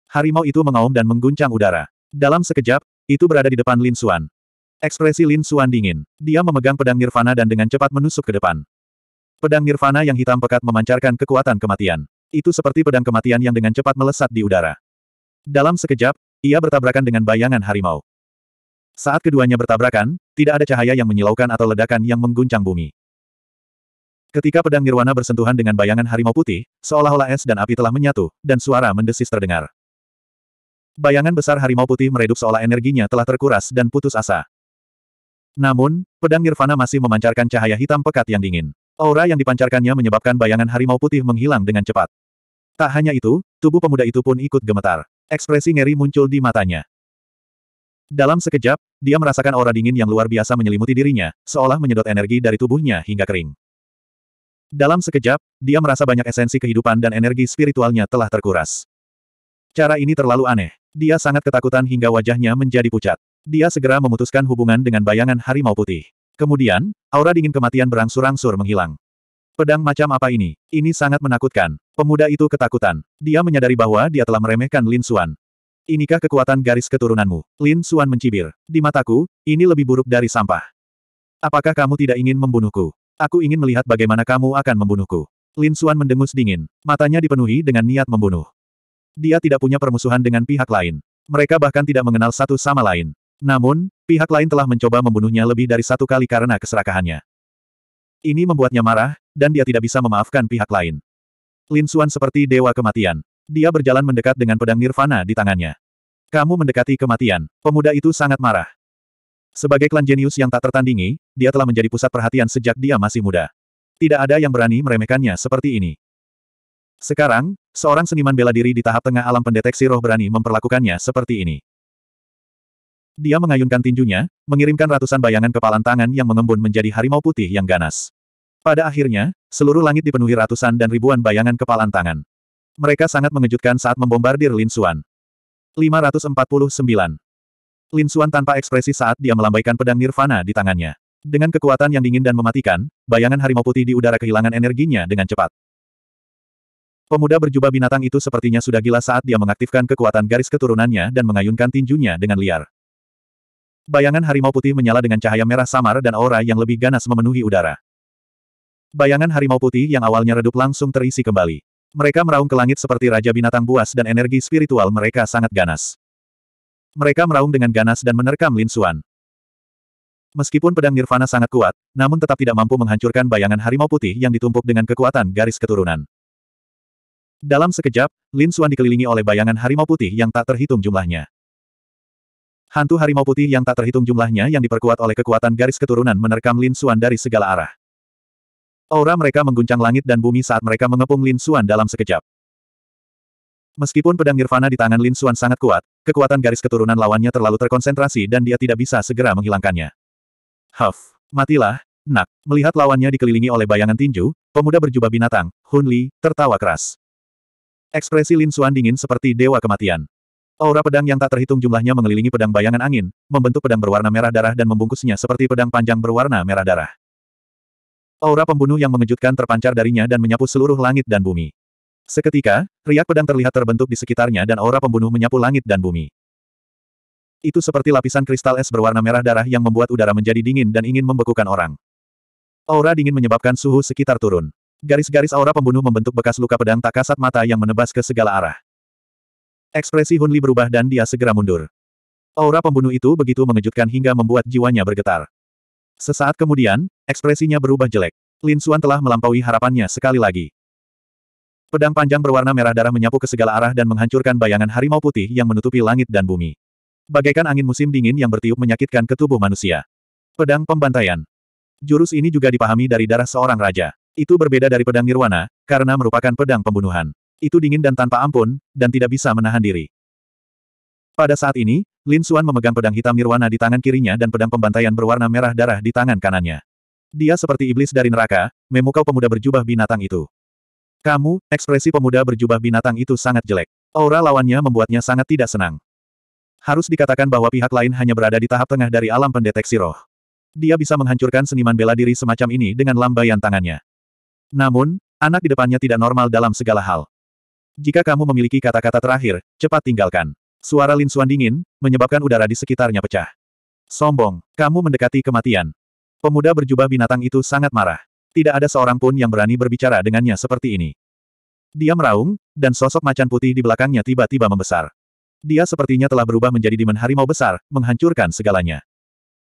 Harimau itu mengaum dan mengguncang udara. Dalam sekejap, itu berada di depan Lin Xuan. Ekspresi Lin Xuan dingin. Dia memegang pedang Nirvana dan dengan cepat menusuk ke depan. Pedang nirvana yang hitam pekat memancarkan kekuatan kematian. Itu seperti pedang kematian yang dengan cepat melesat di udara. Dalam sekejap, ia bertabrakan dengan bayangan harimau. Saat keduanya bertabrakan, tidak ada cahaya yang menyilaukan atau ledakan yang mengguncang bumi. Ketika pedang nirwana bersentuhan dengan bayangan harimau putih, seolah-olah es dan api telah menyatu, dan suara mendesis terdengar. Bayangan besar harimau putih meredup seolah energinya telah terkuras dan putus asa. Namun, pedang nirvana masih memancarkan cahaya hitam pekat yang dingin. Aura yang dipancarkannya menyebabkan bayangan harimau putih menghilang dengan cepat. Tak hanya itu, tubuh pemuda itu pun ikut gemetar. Ekspresi ngeri muncul di matanya. Dalam sekejap, dia merasakan aura dingin yang luar biasa menyelimuti dirinya, seolah menyedot energi dari tubuhnya hingga kering. Dalam sekejap, dia merasa banyak esensi kehidupan dan energi spiritualnya telah terkuras. Cara ini terlalu aneh. Dia sangat ketakutan hingga wajahnya menjadi pucat. Dia segera memutuskan hubungan dengan bayangan harimau putih. Kemudian, aura dingin kematian berangsur-angsur menghilang. Pedang macam apa ini? Ini sangat menakutkan. Pemuda itu ketakutan. Dia menyadari bahwa dia telah meremehkan Lin Xuan. Inikah kekuatan garis keturunanmu? Lin Xuan mencibir. Di mataku, ini lebih buruk dari sampah. Apakah kamu tidak ingin membunuhku? Aku ingin melihat bagaimana kamu akan membunuhku. Lin Xuan mendengus dingin. Matanya dipenuhi dengan niat membunuh. Dia tidak punya permusuhan dengan pihak lain. Mereka bahkan tidak mengenal satu sama lain. Namun, pihak lain telah mencoba membunuhnya lebih dari satu kali karena keserakahannya. Ini membuatnya marah, dan dia tidak bisa memaafkan pihak lain. Lin Xuan seperti dewa kematian. Dia berjalan mendekat dengan pedang nirvana di tangannya. Kamu mendekati kematian. Pemuda itu sangat marah. Sebagai klan jenius yang tak tertandingi, dia telah menjadi pusat perhatian sejak dia masih muda. Tidak ada yang berani meremehkannya seperti ini. Sekarang, seorang seniman bela diri di tahap tengah alam pendeteksi roh berani memperlakukannya seperti ini. Dia mengayunkan tinjunya, mengirimkan ratusan bayangan kepalan tangan yang mengembun menjadi harimau putih yang ganas. Pada akhirnya, seluruh langit dipenuhi ratusan dan ribuan bayangan kepalan tangan. Mereka sangat mengejutkan saat membombardir Lin Xuan. 549. Lin Xuan tanpa ekspresi saat dia melambaikan pedang nirvana di tangannya. Dengan kekuatan yang dingin dan mematikan, bayangan harimau putih di udara kehilangan energinya dengan cepat. Pemuda berjubah binatang itu sepertinya sudah gila saat dia mengaktifkan kekuatan garis keturunannya dan mengayunkan tinjunya dengan liar. Bayangan harimau putih menyala dengan cahaya merah samar dan aura yang lebih ganas memenuhi udara. Bayangan harimau putih yang awalnya redup langsung terisi kembali. Mereka meraung ke langit seperti raja binatang buas dan energi spiritual mereka sangat ganas. Mereka meraung dengan ganas dan menerkam Lin Xuan. Meskipun pedang Nirvana sangat kuat, namun tetap tidak mampu menghancurkan bayangan harimau putih yang ditumpuk dengan kekuatan garis keturunan. Dalam sekejap, Lin Xuan dikelilingi oleh bayangan harimau putih yang tak terhitung jumlahnya. Hantu harimau putih yang tak terhitung jumlahnya yang diperkuat oleh kekuatan garis keturunan menerkam Lin Xuan dari segala arah. Aura mereka mengguncang langit dan bumi saat mereka mengepung Lin Xuan dalam sekejap. Meskipun pedang nirvana di tangan Lin Xuan sangat kuat, kekuatan garis keturunan lawannya terlalu terkonsentrasi dan dia tidak bisa segera menghilangkannya. Huff, matilah, nak. Melihat lawannya dikelilingi oleh bayangan tinju, pemuda berjubah binatang, Hun Li, tertawa keras. Ekspresi Lin Xuan dingin seperti dewa kematian. Aura pedang yang tak terhitung jumlahnya mengelilingi pedang bayangan angin, membentuk pedang berwarna merah darah dan membungkusnya seperti pedang panjang berwarna merah darah. Aura pembunuh yang mengejutkan terpancar darinya dan menyapu seluruh langit dan bumi. Seketika, riak pedang terlihat terbentuk di sekitarnya dan aura pembunuh menyapu langit dan bumi. Itu seperti lapisan kristal es berwarna merah darah yang membuat udara menjadi dingin dan ingin membekukan orang. Aura dingin menyebabkan suhu sekitar turun. Garis-garis aura pembunuh membentuk bekas luka pedang tak kasat mata yang menebas ke segala arah. Ekspresi Hunli berubah dan dia segera mundur. Aura pembunuh itu begitu mengejutkan hingga membuat jiwanya bergetar. Sesaat kemudian, ekspresinya berubah jelek. Lin Xuan telah melampaui harapannya sekali lagi. Pedang panjang berwarna merah darah menyapu ke segala arah dan menghancurkan bayangan harimau putih yang menutupi langit dan bumi. Bagaikan angin musim dingin yang bertiup menyakitkan ke tubuh manusia. Pedang pembantaian. Jurus ini juga dipahami dari darah seorang raja. Itu berbeda dari pedang nirwana, karena merupakan pedang pembunuhan. Itu dingin dan tanpa ampun, dan tidak bisa menahan diri. Pada saat ini, Lin Xuan memegang pedang hitam nirwana di tangan kirinya dan pedang pembantaian berwarna merah darah di tangan kanannya. Dia seperti iblis dari neraka, memukau pemuda berjubah binatang itu. Kamu, ekspresi pemuda berjubah binatang itu sangat jelek. Aura lawannya membuatnya sangat tidak senang. Harus dikatakan bahwa pihak lain hanya berada di tahap tengah dari alam pendeteksi roh. Dia bisa menghancurkan seniman bela diri semacam ini dengan lambaian tangannya. Namun, anak di depannya tidak normal dalam segala hal. Jika kamu memiliki kata-kata terakhir, cepat tinggalkan. Suara Lin Suan dingin, menyebabkan udara di sekitarnya pecah. Sombong, kamu mendekati kematian. Pemuda berjubah binatang itu sangat marah. Tidak ada seorang pun yang berani berbicara dengannya seperti ini. Dia meraung, dan sosok macan putih di belakangnya tiba-tiba membesar. Dia sepertinya telah berubah menjadi demon harimau besar, menghancurkan segalanya.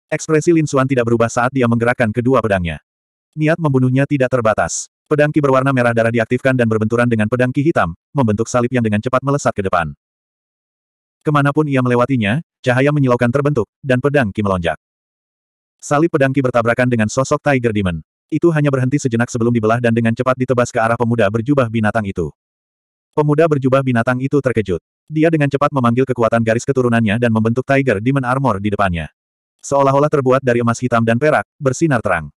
Ekspresi Lin Suan tidak berubah saat dia menggerakkan kedua pedangnya. Niat membunuhnya tidak terbatas. Pedang Ki berwarna merah darah diaktifkan dan berbenturan dengan pedang Ki hitam, membentuk salib yang dengan cepat melesat ke depan. Kemanapun ia melewatinya, cahaya menyilaukan terbentuk, dan pedang Ki melonjak. Salib pedang Ki bertabrakan dengan sosok Tiger Demon. Itu hanya berhenti sejenak sebelum dibelah dan dengan cepat ditebas ke arah pemuda berjubah binatang itu. Pemuda berjubah binatang itu terkejut. Dia dengan cepat memanggil kekuatan garis keturunannya dan membentuk Tiger Demon Armor di depannya. Seolah-olah terbuat dari emas hitam dan perak, bersinar terang.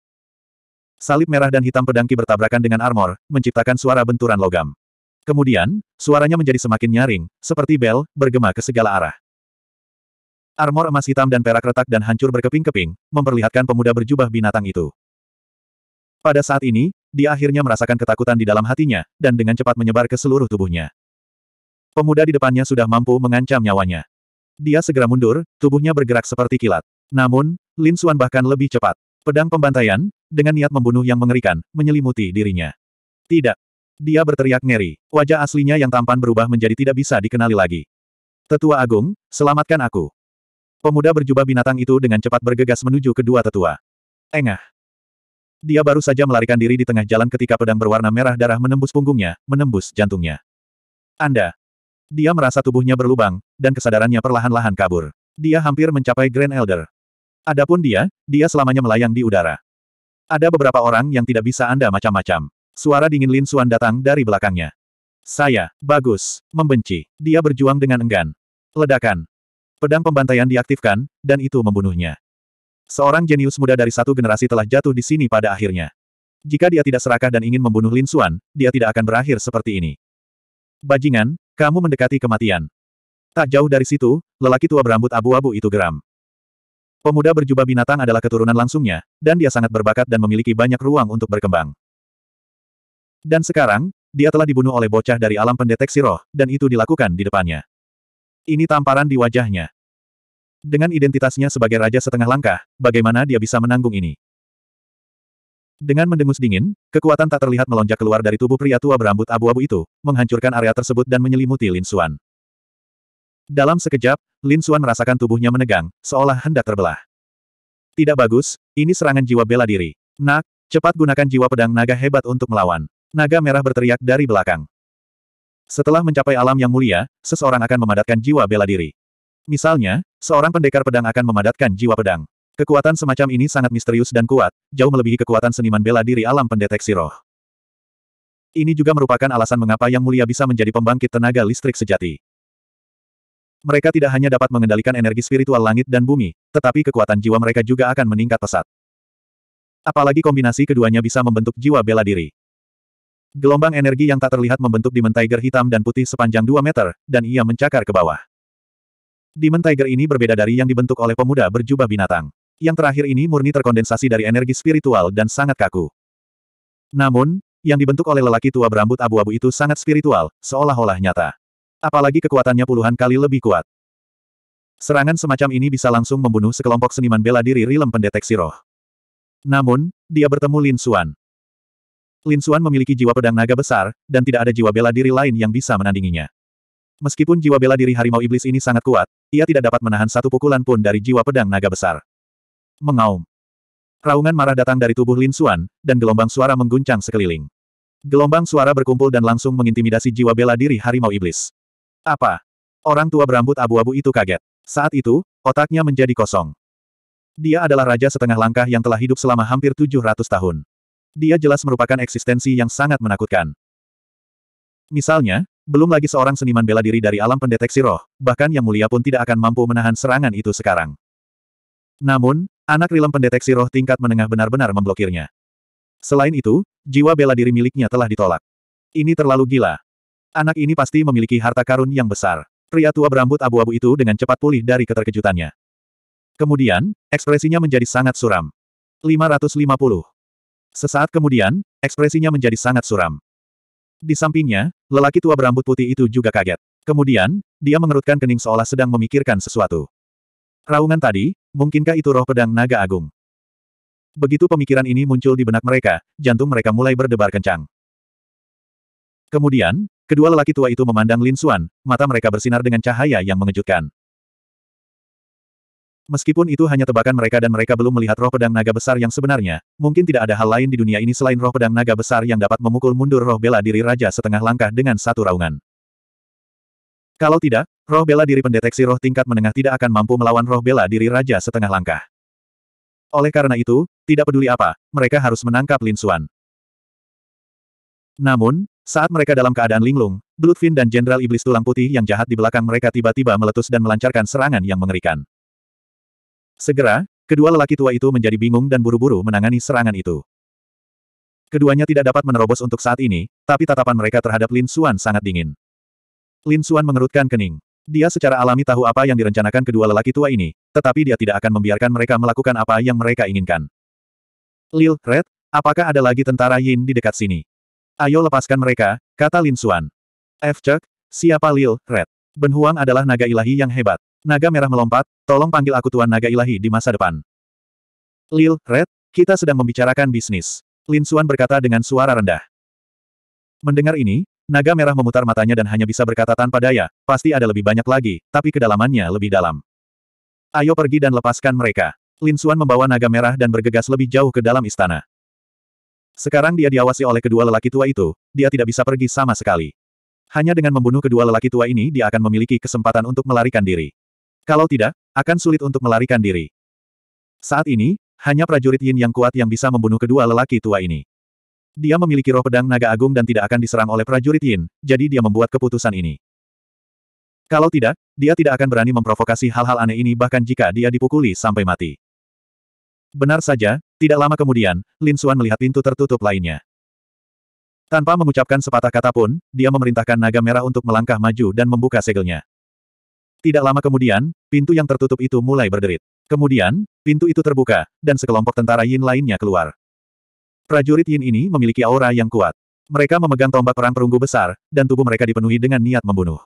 Salib merah dan hitam pedangki bertabrakan dengan armor, menciptakan suara benturan logam. Kemudian, suaranya menjadi semakin nyaring, seperti bel, bergema ke segala arah. Armor emas hitam dan perak retak dan hancur berkeping-keping, memperlihatkan pemuda berjubah binatang itu. Pada saat ini, dia akhirnya merasakan ketakutan di dalam hatinya, dan dengan cepat menyebar ke seluruh tubuhnya. Pemuda di depannya sudah mampu mengancam nyawanya. Dia segera mundur, tubuhnya bergerak seperti kilat. Namun, Lin Suan bahkan lebih cepat. Pedang pembantaian, dengan niat membunuh yang mengerikan, menyelimuti dirinya. Tidak. Dia berteriak ngeri, wajah aslinya yang tampan berubah menjadi tidak bisa dikenali lagi. Tetua Agung, selamatkan aku. Pemuda berjubah binatang itu dengan cepat bergegas menuju kedua tetua. Engah. Dia baru saja melarikan diri di tengah jalan ketika pedang berwarna merah darah menembus punggungnya, menembus jantungnya. Anda. Dia merasa tubuhnya berlubang, dan kesadarannya perlahan-lahan kabur. Dia hampir mencapai Grand Elder. Adapun dia, dia selamanya melayang di udara. Ada beberapa orang yang tidak bisa Anda macam-macam. Suara dingin Lin Suan datang dari belakangnya. Saya, bagus, membenci. Dia berjuang dengan enggan. Ledakan. Pedang pembantaian diaktifkan, dan itu membunuhnya. Seorang jenius muda dari satu generasi telah jatuh di sini pada akhirnya. Jika dia tidak serakah dan ingin membunuh Lin Suan, dia tidak akan berakhir seperti ini. Bajingan, kamu mendekati kematian. Tak jauh dari situ, lelaki tua berambut abu-abu itu geram. Pemuda berjubah binatang adalah keturunan langsungnya, dan dia sangat berbakat dan memiliki banyak ruang untuk berkembang. Dan sekarang, dia telah dibunuh oleh bocah dari alam pendeteksi roh, dan itu dilakukan di depannya. Ini tamparan di wajahnya. Dengan identitasnya sebagai Raja Setengah Langkah, bagaimana dia bisa menanggung ini? Dengan mendengus dingin, kekuatan tak terlihat melonjak keluar dari tubuh pria tua berambut abu-abu itu, menghancurkan area tersebut dan menyelimuti Lin Suan. Dalam sekejap, Lin Xuan merasakan tubuhnya menegang, seolah hendak terbelah. Tidak bagus, ini serangan jiwa bela diri. Nak, cepat gunakan jiwa pedang naga hebat untuk melawan. Naga merah berteriak dari belakang. Setelah mencapai alam yang mulia, seseorang akan memadatkan jiwa bela diri. Misalnya, seorang pendekar pedang akan memadatkan jiwa pedang. Kekuatan semacam ini sangat misterius dan kuat, jauh melebihi kekuatan seniman bela diri alam pendeteksi roh. Ini juga merupakan alasan mengapa Yang Mulia bisa menjadi pembangkit tenaga listrik sejati mereka tidak hanya dapat mengendalikan energi spiritual langit dan bumi, tetapi kekuatan jiwa mereka juga akan meningkat pesat. Apalagi kombinasi keduanya bisa membentuk jiwa bela diri. Gelombang energi yang tak terlihat membentuk Demon Tiger hitam dan putih sepanjang 2 meter, dan ia mencakar ke bawah. Demon Tiger ini berbeda dari yang dibentuk oleh pemuda berjubah binatang. Yang terakhir ini murni terkondensasi dari energi spiritual dan sangat kaku. Namun, yang dibentuk oleh lelaki tua berambut abu-abu itu sangat spiritual, seolah-olah nyata. Apalagi kekuatannya puluhan kali lebih kuat. Serangan semacam ini bisa langsung membunuh sekelompok seniman bela diri Rilem pendeteksi roh. Namun, dia bertemu Lin Xuan. Lin Xuan memiliki jiwa pedang naga besar, dan tidak ada jiwa bela diri lain yang bisa menandinginya. Meskipun jiwa bela diri harimau iblis ini sangat kuat, ia tidak dapat menahan satu pukulan pun dari jiwa pedang naga besar. Mengaum. Raungan marah datang dari tubuh Lin Xuan, dan gelombang suara mengguncang sekeliling. Gelombang suara berkumpul dan langsung mengintimidasi jiwa bela diri harimau iblis. Apa? Orang tua berambut abu-abu itu kaget. Saat itu, otaknya menjadi kosong. Dia adalah raja setengah langkah yang telah hidup selama hampir 700 tahun. Dia jelas merupakan eksistensi yang sangat menakutkan. Misalnya, belum lagi seorang seniman bela diri dari alam pendeteksi roh, bahkan Yang Mulia pun tidak akan mampu menahan serangan itu sekarang. Namun, anak rilem pendeteksi roh tingkat menengah benar-benar memblokirnya. Selain itu, jiwa bela diri miliknya telah ditolak. Ini terlalu gila. Anak ini pasti memiliki harta karun yang besar. Pria tua berambut abu-abu itu dengan cepat pulih dari keterkejutannya. Kemudian, ekspresinya menjadi sangat suram. 550. Sesaat kemudian, ekspresinya menjadi sangat suram. Di sampingnya, lelaki tua berambut putih itu juga kaget. Kemudian, dia mengerutkan kening seolah sedang memikirkan sesuatu. Raungan tadi, mungkinkah itu roh pedang naga agung? Begitu pemikiran ini muncul di benak mereka, jantung mereka mulai berdebar kencang. Kemudian, Kedua lelaki tua itu memandang Lin Xuan, mata mereka bersinar dengan cahaya yang mengejutkan. Meskipun itu hanya tebakan mereka dan mereka belum melihat roh pedang naga besar yang sebenarnya, mungkin tidak ada hal lain di dunia ini selain roh pedang naga besar yang dapat memukul mundur roh bela diri raja setengah langkah dengan satu raungan. Kalau tidak, roh bela diri pendeteksi roh tingkat menengah tidak akan mampu melawan roh bela diri raja setengah langkah. Oleh karena itu, tidak peduli apa, mereka harus menangkap Lin Xuan. Namun, saat mereka dalam keadaan linglung, Bloodfin dan Jenderal Iblis Tulang Putih yang jahat di belakang mereka tiba-tiba meletus dan melancarkan serangan yang mengerikan. Segera, kedua lelaki tua itu menjadi bingung dan buru-buru menangani serangan itu. Keduanya tidak dapat menerobos untuk saat ini, tapi tatapan mereka terhadap Lin Xuan sangat dingin. Lin Xuan mengerutkan kening. Dia secara alami tahu apa yang direncanakan kedua lelaki tua ini, tetapi dia tidak akan membiarkan mereka melakukan apa yang mereka inginkan. Lil, Red, apakah ada lagi tentara Yin di dekat sini? Ayo lepaskan mereka, kata Lin Xuan. F. Cek, siapa Lil, Red? Ben Huang adalah naga ilahi yang hebat. Naga merah melompat, tolong panggil aku Tuan Naga Ilahi di masa depan. Lil, Red, kita sedang membicarakan bisnis. Lin Xuan berkata dengan suara rendah. Mendengar ini, naga merah memutar matanya dan hanya bisa berkata tanpa daya, pasti ada lebih banyak lagi, tapi kedalamannya lebih dalam. Ayo pergi dan lepaskan mereka. Lin Xuan membawa naga merah dan bergegas lebih jauh ke dalam istana. Sekarang dia diawasi oleh kedua lelaki tua itu, dia tidak bisa pergi sama sekali. Hanya dengan membunuh kedua lelaki tua ini dia akan memiliki kesempatan untuk melarikan diri. Kalau tidak, akan sulit untuk melarikan diri. Saat ini, hanya prajurit Yin yang kuat yang bisa membunuh kedua lelaki tua ini. Dia memiliki roh pedang naga agung dan tidak akan diserang oleh prajurit Yin, jadi dia membuat keputusan ini. Kalau tidak, dia tidak akan berani memprovokasi hal-hal aneh ini bahkan jika dia dipukuli sampai mati. Benar saja, tidak lama kemudian, Lin Xuan melihat pintu tertutup lainnya. Tanpa mengucapkan sepatah kata pun, dia memerintahkan naga merah untuk melangkah maju dan membuka segelnya. Tidak lama kemudian, pintu yang tertutup itu mulai berderit. Kemudian, pintu itu terbuka, dan sekelompok tentara Yin lainnya keluar. Prajurit Yin ini memiliki aura yang kuat. Mereka memegang tombak perang perunggu besar, dan tubuh mereka dipenuhi dengan niat membunuh.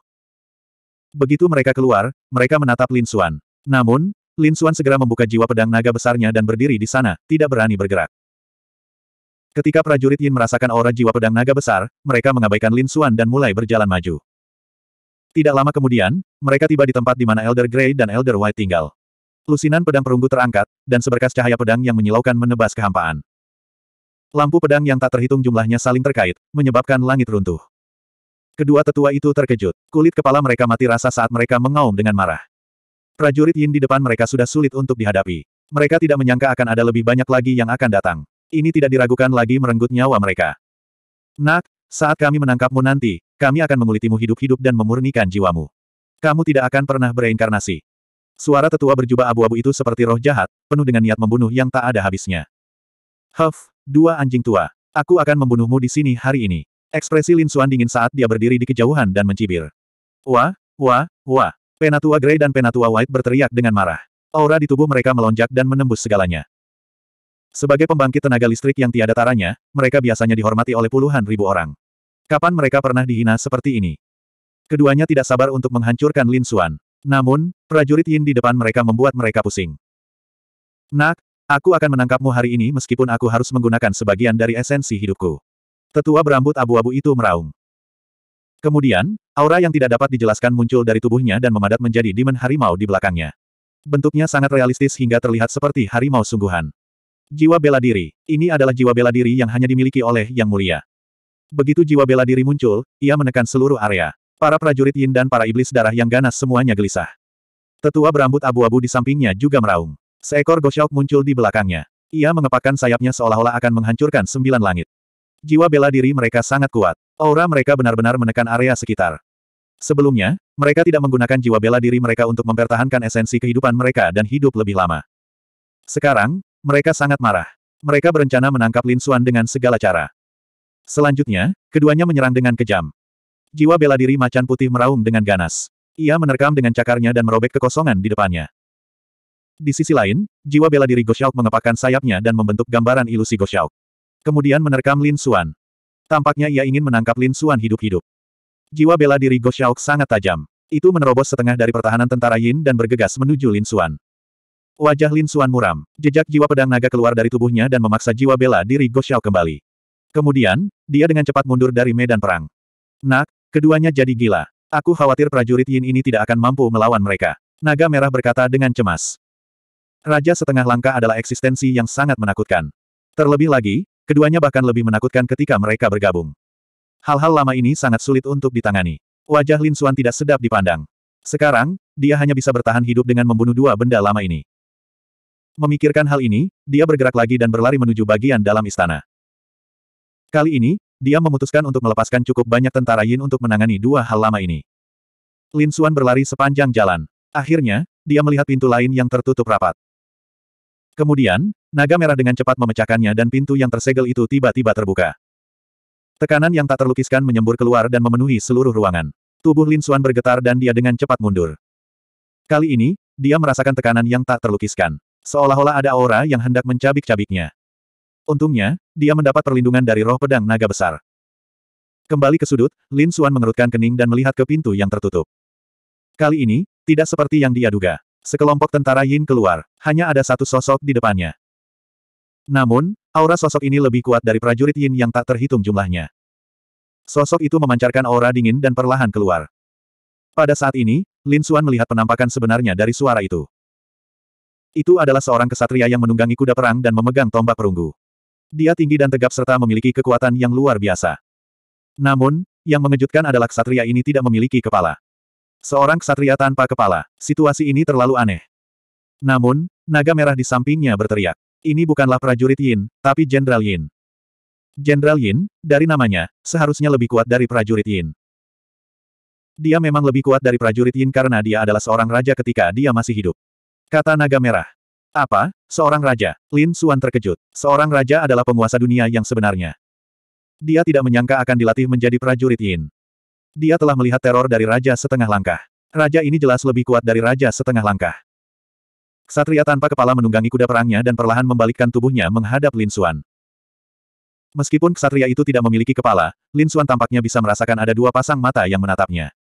Begitu mereka keluar, mereka menatap Lin Xuan. Namun, Lin Xuan segera membuka jiwa pedang naga besarnya dan berdiri di sana, tidak berani bergerak. Ketika prajurit Yin merasakan aura jiwa pedang naga besar, mereka mengabaikan Lin Xuan dan mulai berjalan maju. Tidak lama kemudian, mereka tiba di tempat di mana Elder Grey dan Elder White tinggal. Lusinan pedang perunggu terangkat, dan seberkas cahaya pedang yang menyilaukan menebas kehampaan. Lampu pedang yang tak terhitung jumlahnya saling terkait, menyebabkan langit runtuh. Kedua tetua itu terkejut. Kulit kepala mereka mati rasa saat mereka mengaum dengan marah. Prajurit Yin di depan mereka sudah sulit untuk dihadapi. Mereka tidak menyangka akan ada lebih banyak lagi yang akan datang. Ini tidak diragukan lagi merenggut nyawa mereka. Nak, saat kami menangkapmu nanti, kami akan mengulitimu hidup-hidup dan memurnikan jiwamu. Kamu tidak akan pernah bereinkarnasi. Suara tetua berjubah abu-abu itu seperti roh jahat, penuh dengan niat membunuh yang tak ada habisnya. Huff, dua anjing tua. Aku akan membunuhmu di sini hari ini. Ekspresi Lin Xuan dingin saat dia berdiri di kejauhan dan mencibir. Wah, wah, wah. Penatua Grey dan Penatua White berteriak dengan marah. Aura di tubuh mereka melonjak dan menembus segalanya. Sebagai pembangkit tenaga listrik yang tiada taranya, mereka biasanya dihormati oleh puluhan ribu orang. Kapan mereka pernah dihina seperti ini? Keduanya tidak sabar untuk menghancurkan Lin Xuan. Namun, prajurit Yin di depan mereka membuat mereka pusing. Nak, aku akan menangkapmu hari ini meskipun aku harus menggunakan sebagian dari esensi hidupku. Tetua berambut abu-abu itu meraung. Kemudian, aura yang tidak dapat dijelaskan muncul dari tubuhnya dan memadat menjadi demon harimau di belakangnya. Bentuknya sangat realistis hingga terlihat seperti harimau sungguhan. Jiwa bela diri. Ini adalah jiwa bela diri yang hanya dimiliki oleh Yang Mulia. Begitu jiwa bela diri muncul, ia menekan seluruh area. Para prajurit Yin dan para iblis darah yang ganas semuanya gelisah. Tetua berambut abu-abu di sampingnya juga meraung. Seekor gosyok muncul di belakangnya. Ia mengepakkan sayapnya seolah-olah akan menghancurkan sembilan langit. Jiwa bela diri mereka sangat kuat. Aura mereka benar-benar menekan area sekitar. Sebelumnya, mereka tidak menggunakan jiwa bela diri mereka untuk mempertahankan esensi kehidupan mereka dan hidup lebih lama. Sekarang, mereka sangat marah. Mereka berencana menangkap Lin Xuan dengan segala cara. Selanjutnya, keduanya menyerang dengan kejam. Jiwa bela diri macan putih meraung dengan ganas. Ia menerkam dengan cakarnya dan merobek kekosongan di depannya. Di sisi lain, jiwa bela diri Goshauk mengepakkan sayapnya dan membentuk gambaran ilusi Goshauk. Kemudian menerkam Lin Xuan. Tampaknya ia ingin menangkap Lin Xuan hidup-hidup. Jiwa bela diri Go Xiaok sangat tajam. Itu menerobos setengah dari pertahanan tentara Yin dan bergegas menuju Lin Xuan. Wajah Lin Xuan muram, jejak jiwa pedang naga keluar dari tubuhnya dan memaksa jiwa bela diri Go Xiao kembali. Kemudian, dia dengan cepat mundur dari medan perang. Nak, keduanya jadi gila. Aku khawatir prajurit Yin ini tidak akan mampu melawan mereka. Naga merah berkata dengan cemas. Raja setengah langkah adalah eksistensi yang sangat menakutkan. Terlebih lagi, Keduanya bahkan lebih menakutkan ketika mereka bergabung. Hal-hal lama ini sangat sulit untuk ditangani. Wajah Lin Xuan tidak sedap dipandang. Sekarang, dia hanya bisa bertahan hidup dengan membunuh dua benda lama ini. Memikirkan hal ini, dia bergerak lagi dan berlari menuju bagian dalam istana. Kali ini, dia memutuskan untuk melepaskan cukup banyak tentara Yin untuk menangani dua hal lama ini. Lin Xuan berlari sepanjang jalan. Akhirnya, dia melihat pintu lain yang tertutup rapat. Kemudian, naga merah dengan cepat memecahkannya dan pintu yang tersegel itu tiba-tiba terbuka. Tekanan yang tak terlukiskan menyembur keluar dan memenuhi seluruh ruangan. Tubuh Lin Suan bergetar dan dia dengan cepat mundur. Kali ini, dia merasakan tekanan yang tak terlukiskan. Seolah-olah ada aura yang hendak mencabik-cabiknya. Untungnya, dia mendapat perlindungan dari roh pedang naga besar. Kembali ke sudut, Lin Suan mengerutkan kening dan melihat ke pintu yang tertutup. Kali ini, tidak seperti yang dia duga. Sekelompok tentara Yin keluar, hanya ada satu sosok di depannya. Namun, aura sosok ini lebih kuat dari prajurit Yin yang tak terhitung jumlahnya. Sosok itu memancarkan aura dingin dan perlahan keluar. Pada saat ini, Lin Xuan melihat penampakan sebenarnya dari suara itu. Itu adalah seorang kesatria yang menunggangi kuda perang dan memegang tombak perunggu. Dia tinggi dan tegap serta memiliki kekuatan yang luar biasa. Namun, yang mengejutkan adalah kesatria ini tidak memiliki kepala. Seorang ksatria tanpa kepala, situasi ini terlalu aneh. Namun, naga merah di sampingnya berteriak. Ini bukanlah prajurit Yin, tapi Jenderal Yin. Jenderal Yin, dari namanya, seharusnya lebih kuat dari prajurit Yin. Dia memang lebih kuat dari prajurit Yin karena dia adalah seorang raja ketika dia masih hidup. Kata naga merah. Apa? Seorang raja? Lin Suan terkejut. Seorang raja adalah penguasa dunia yang sebenarnya. Dia tidak menyangka akan dilatih menjadi prajurit Yin. Dia telah melihat teror dari Raja Setengah Langkah. Raja ini jelas lebih kuat dari Raja Setengah Langkah. Satria tanpa kepala menunggangi kuda perangnya dan perlahan membalikkan tubuhnya menghadap Lin Xuan. Meskipun ksatria itu tidak memiliki kepala, Lin Xuan tampaknya bisa merasakan ada dua pasang mata yang menatapnya.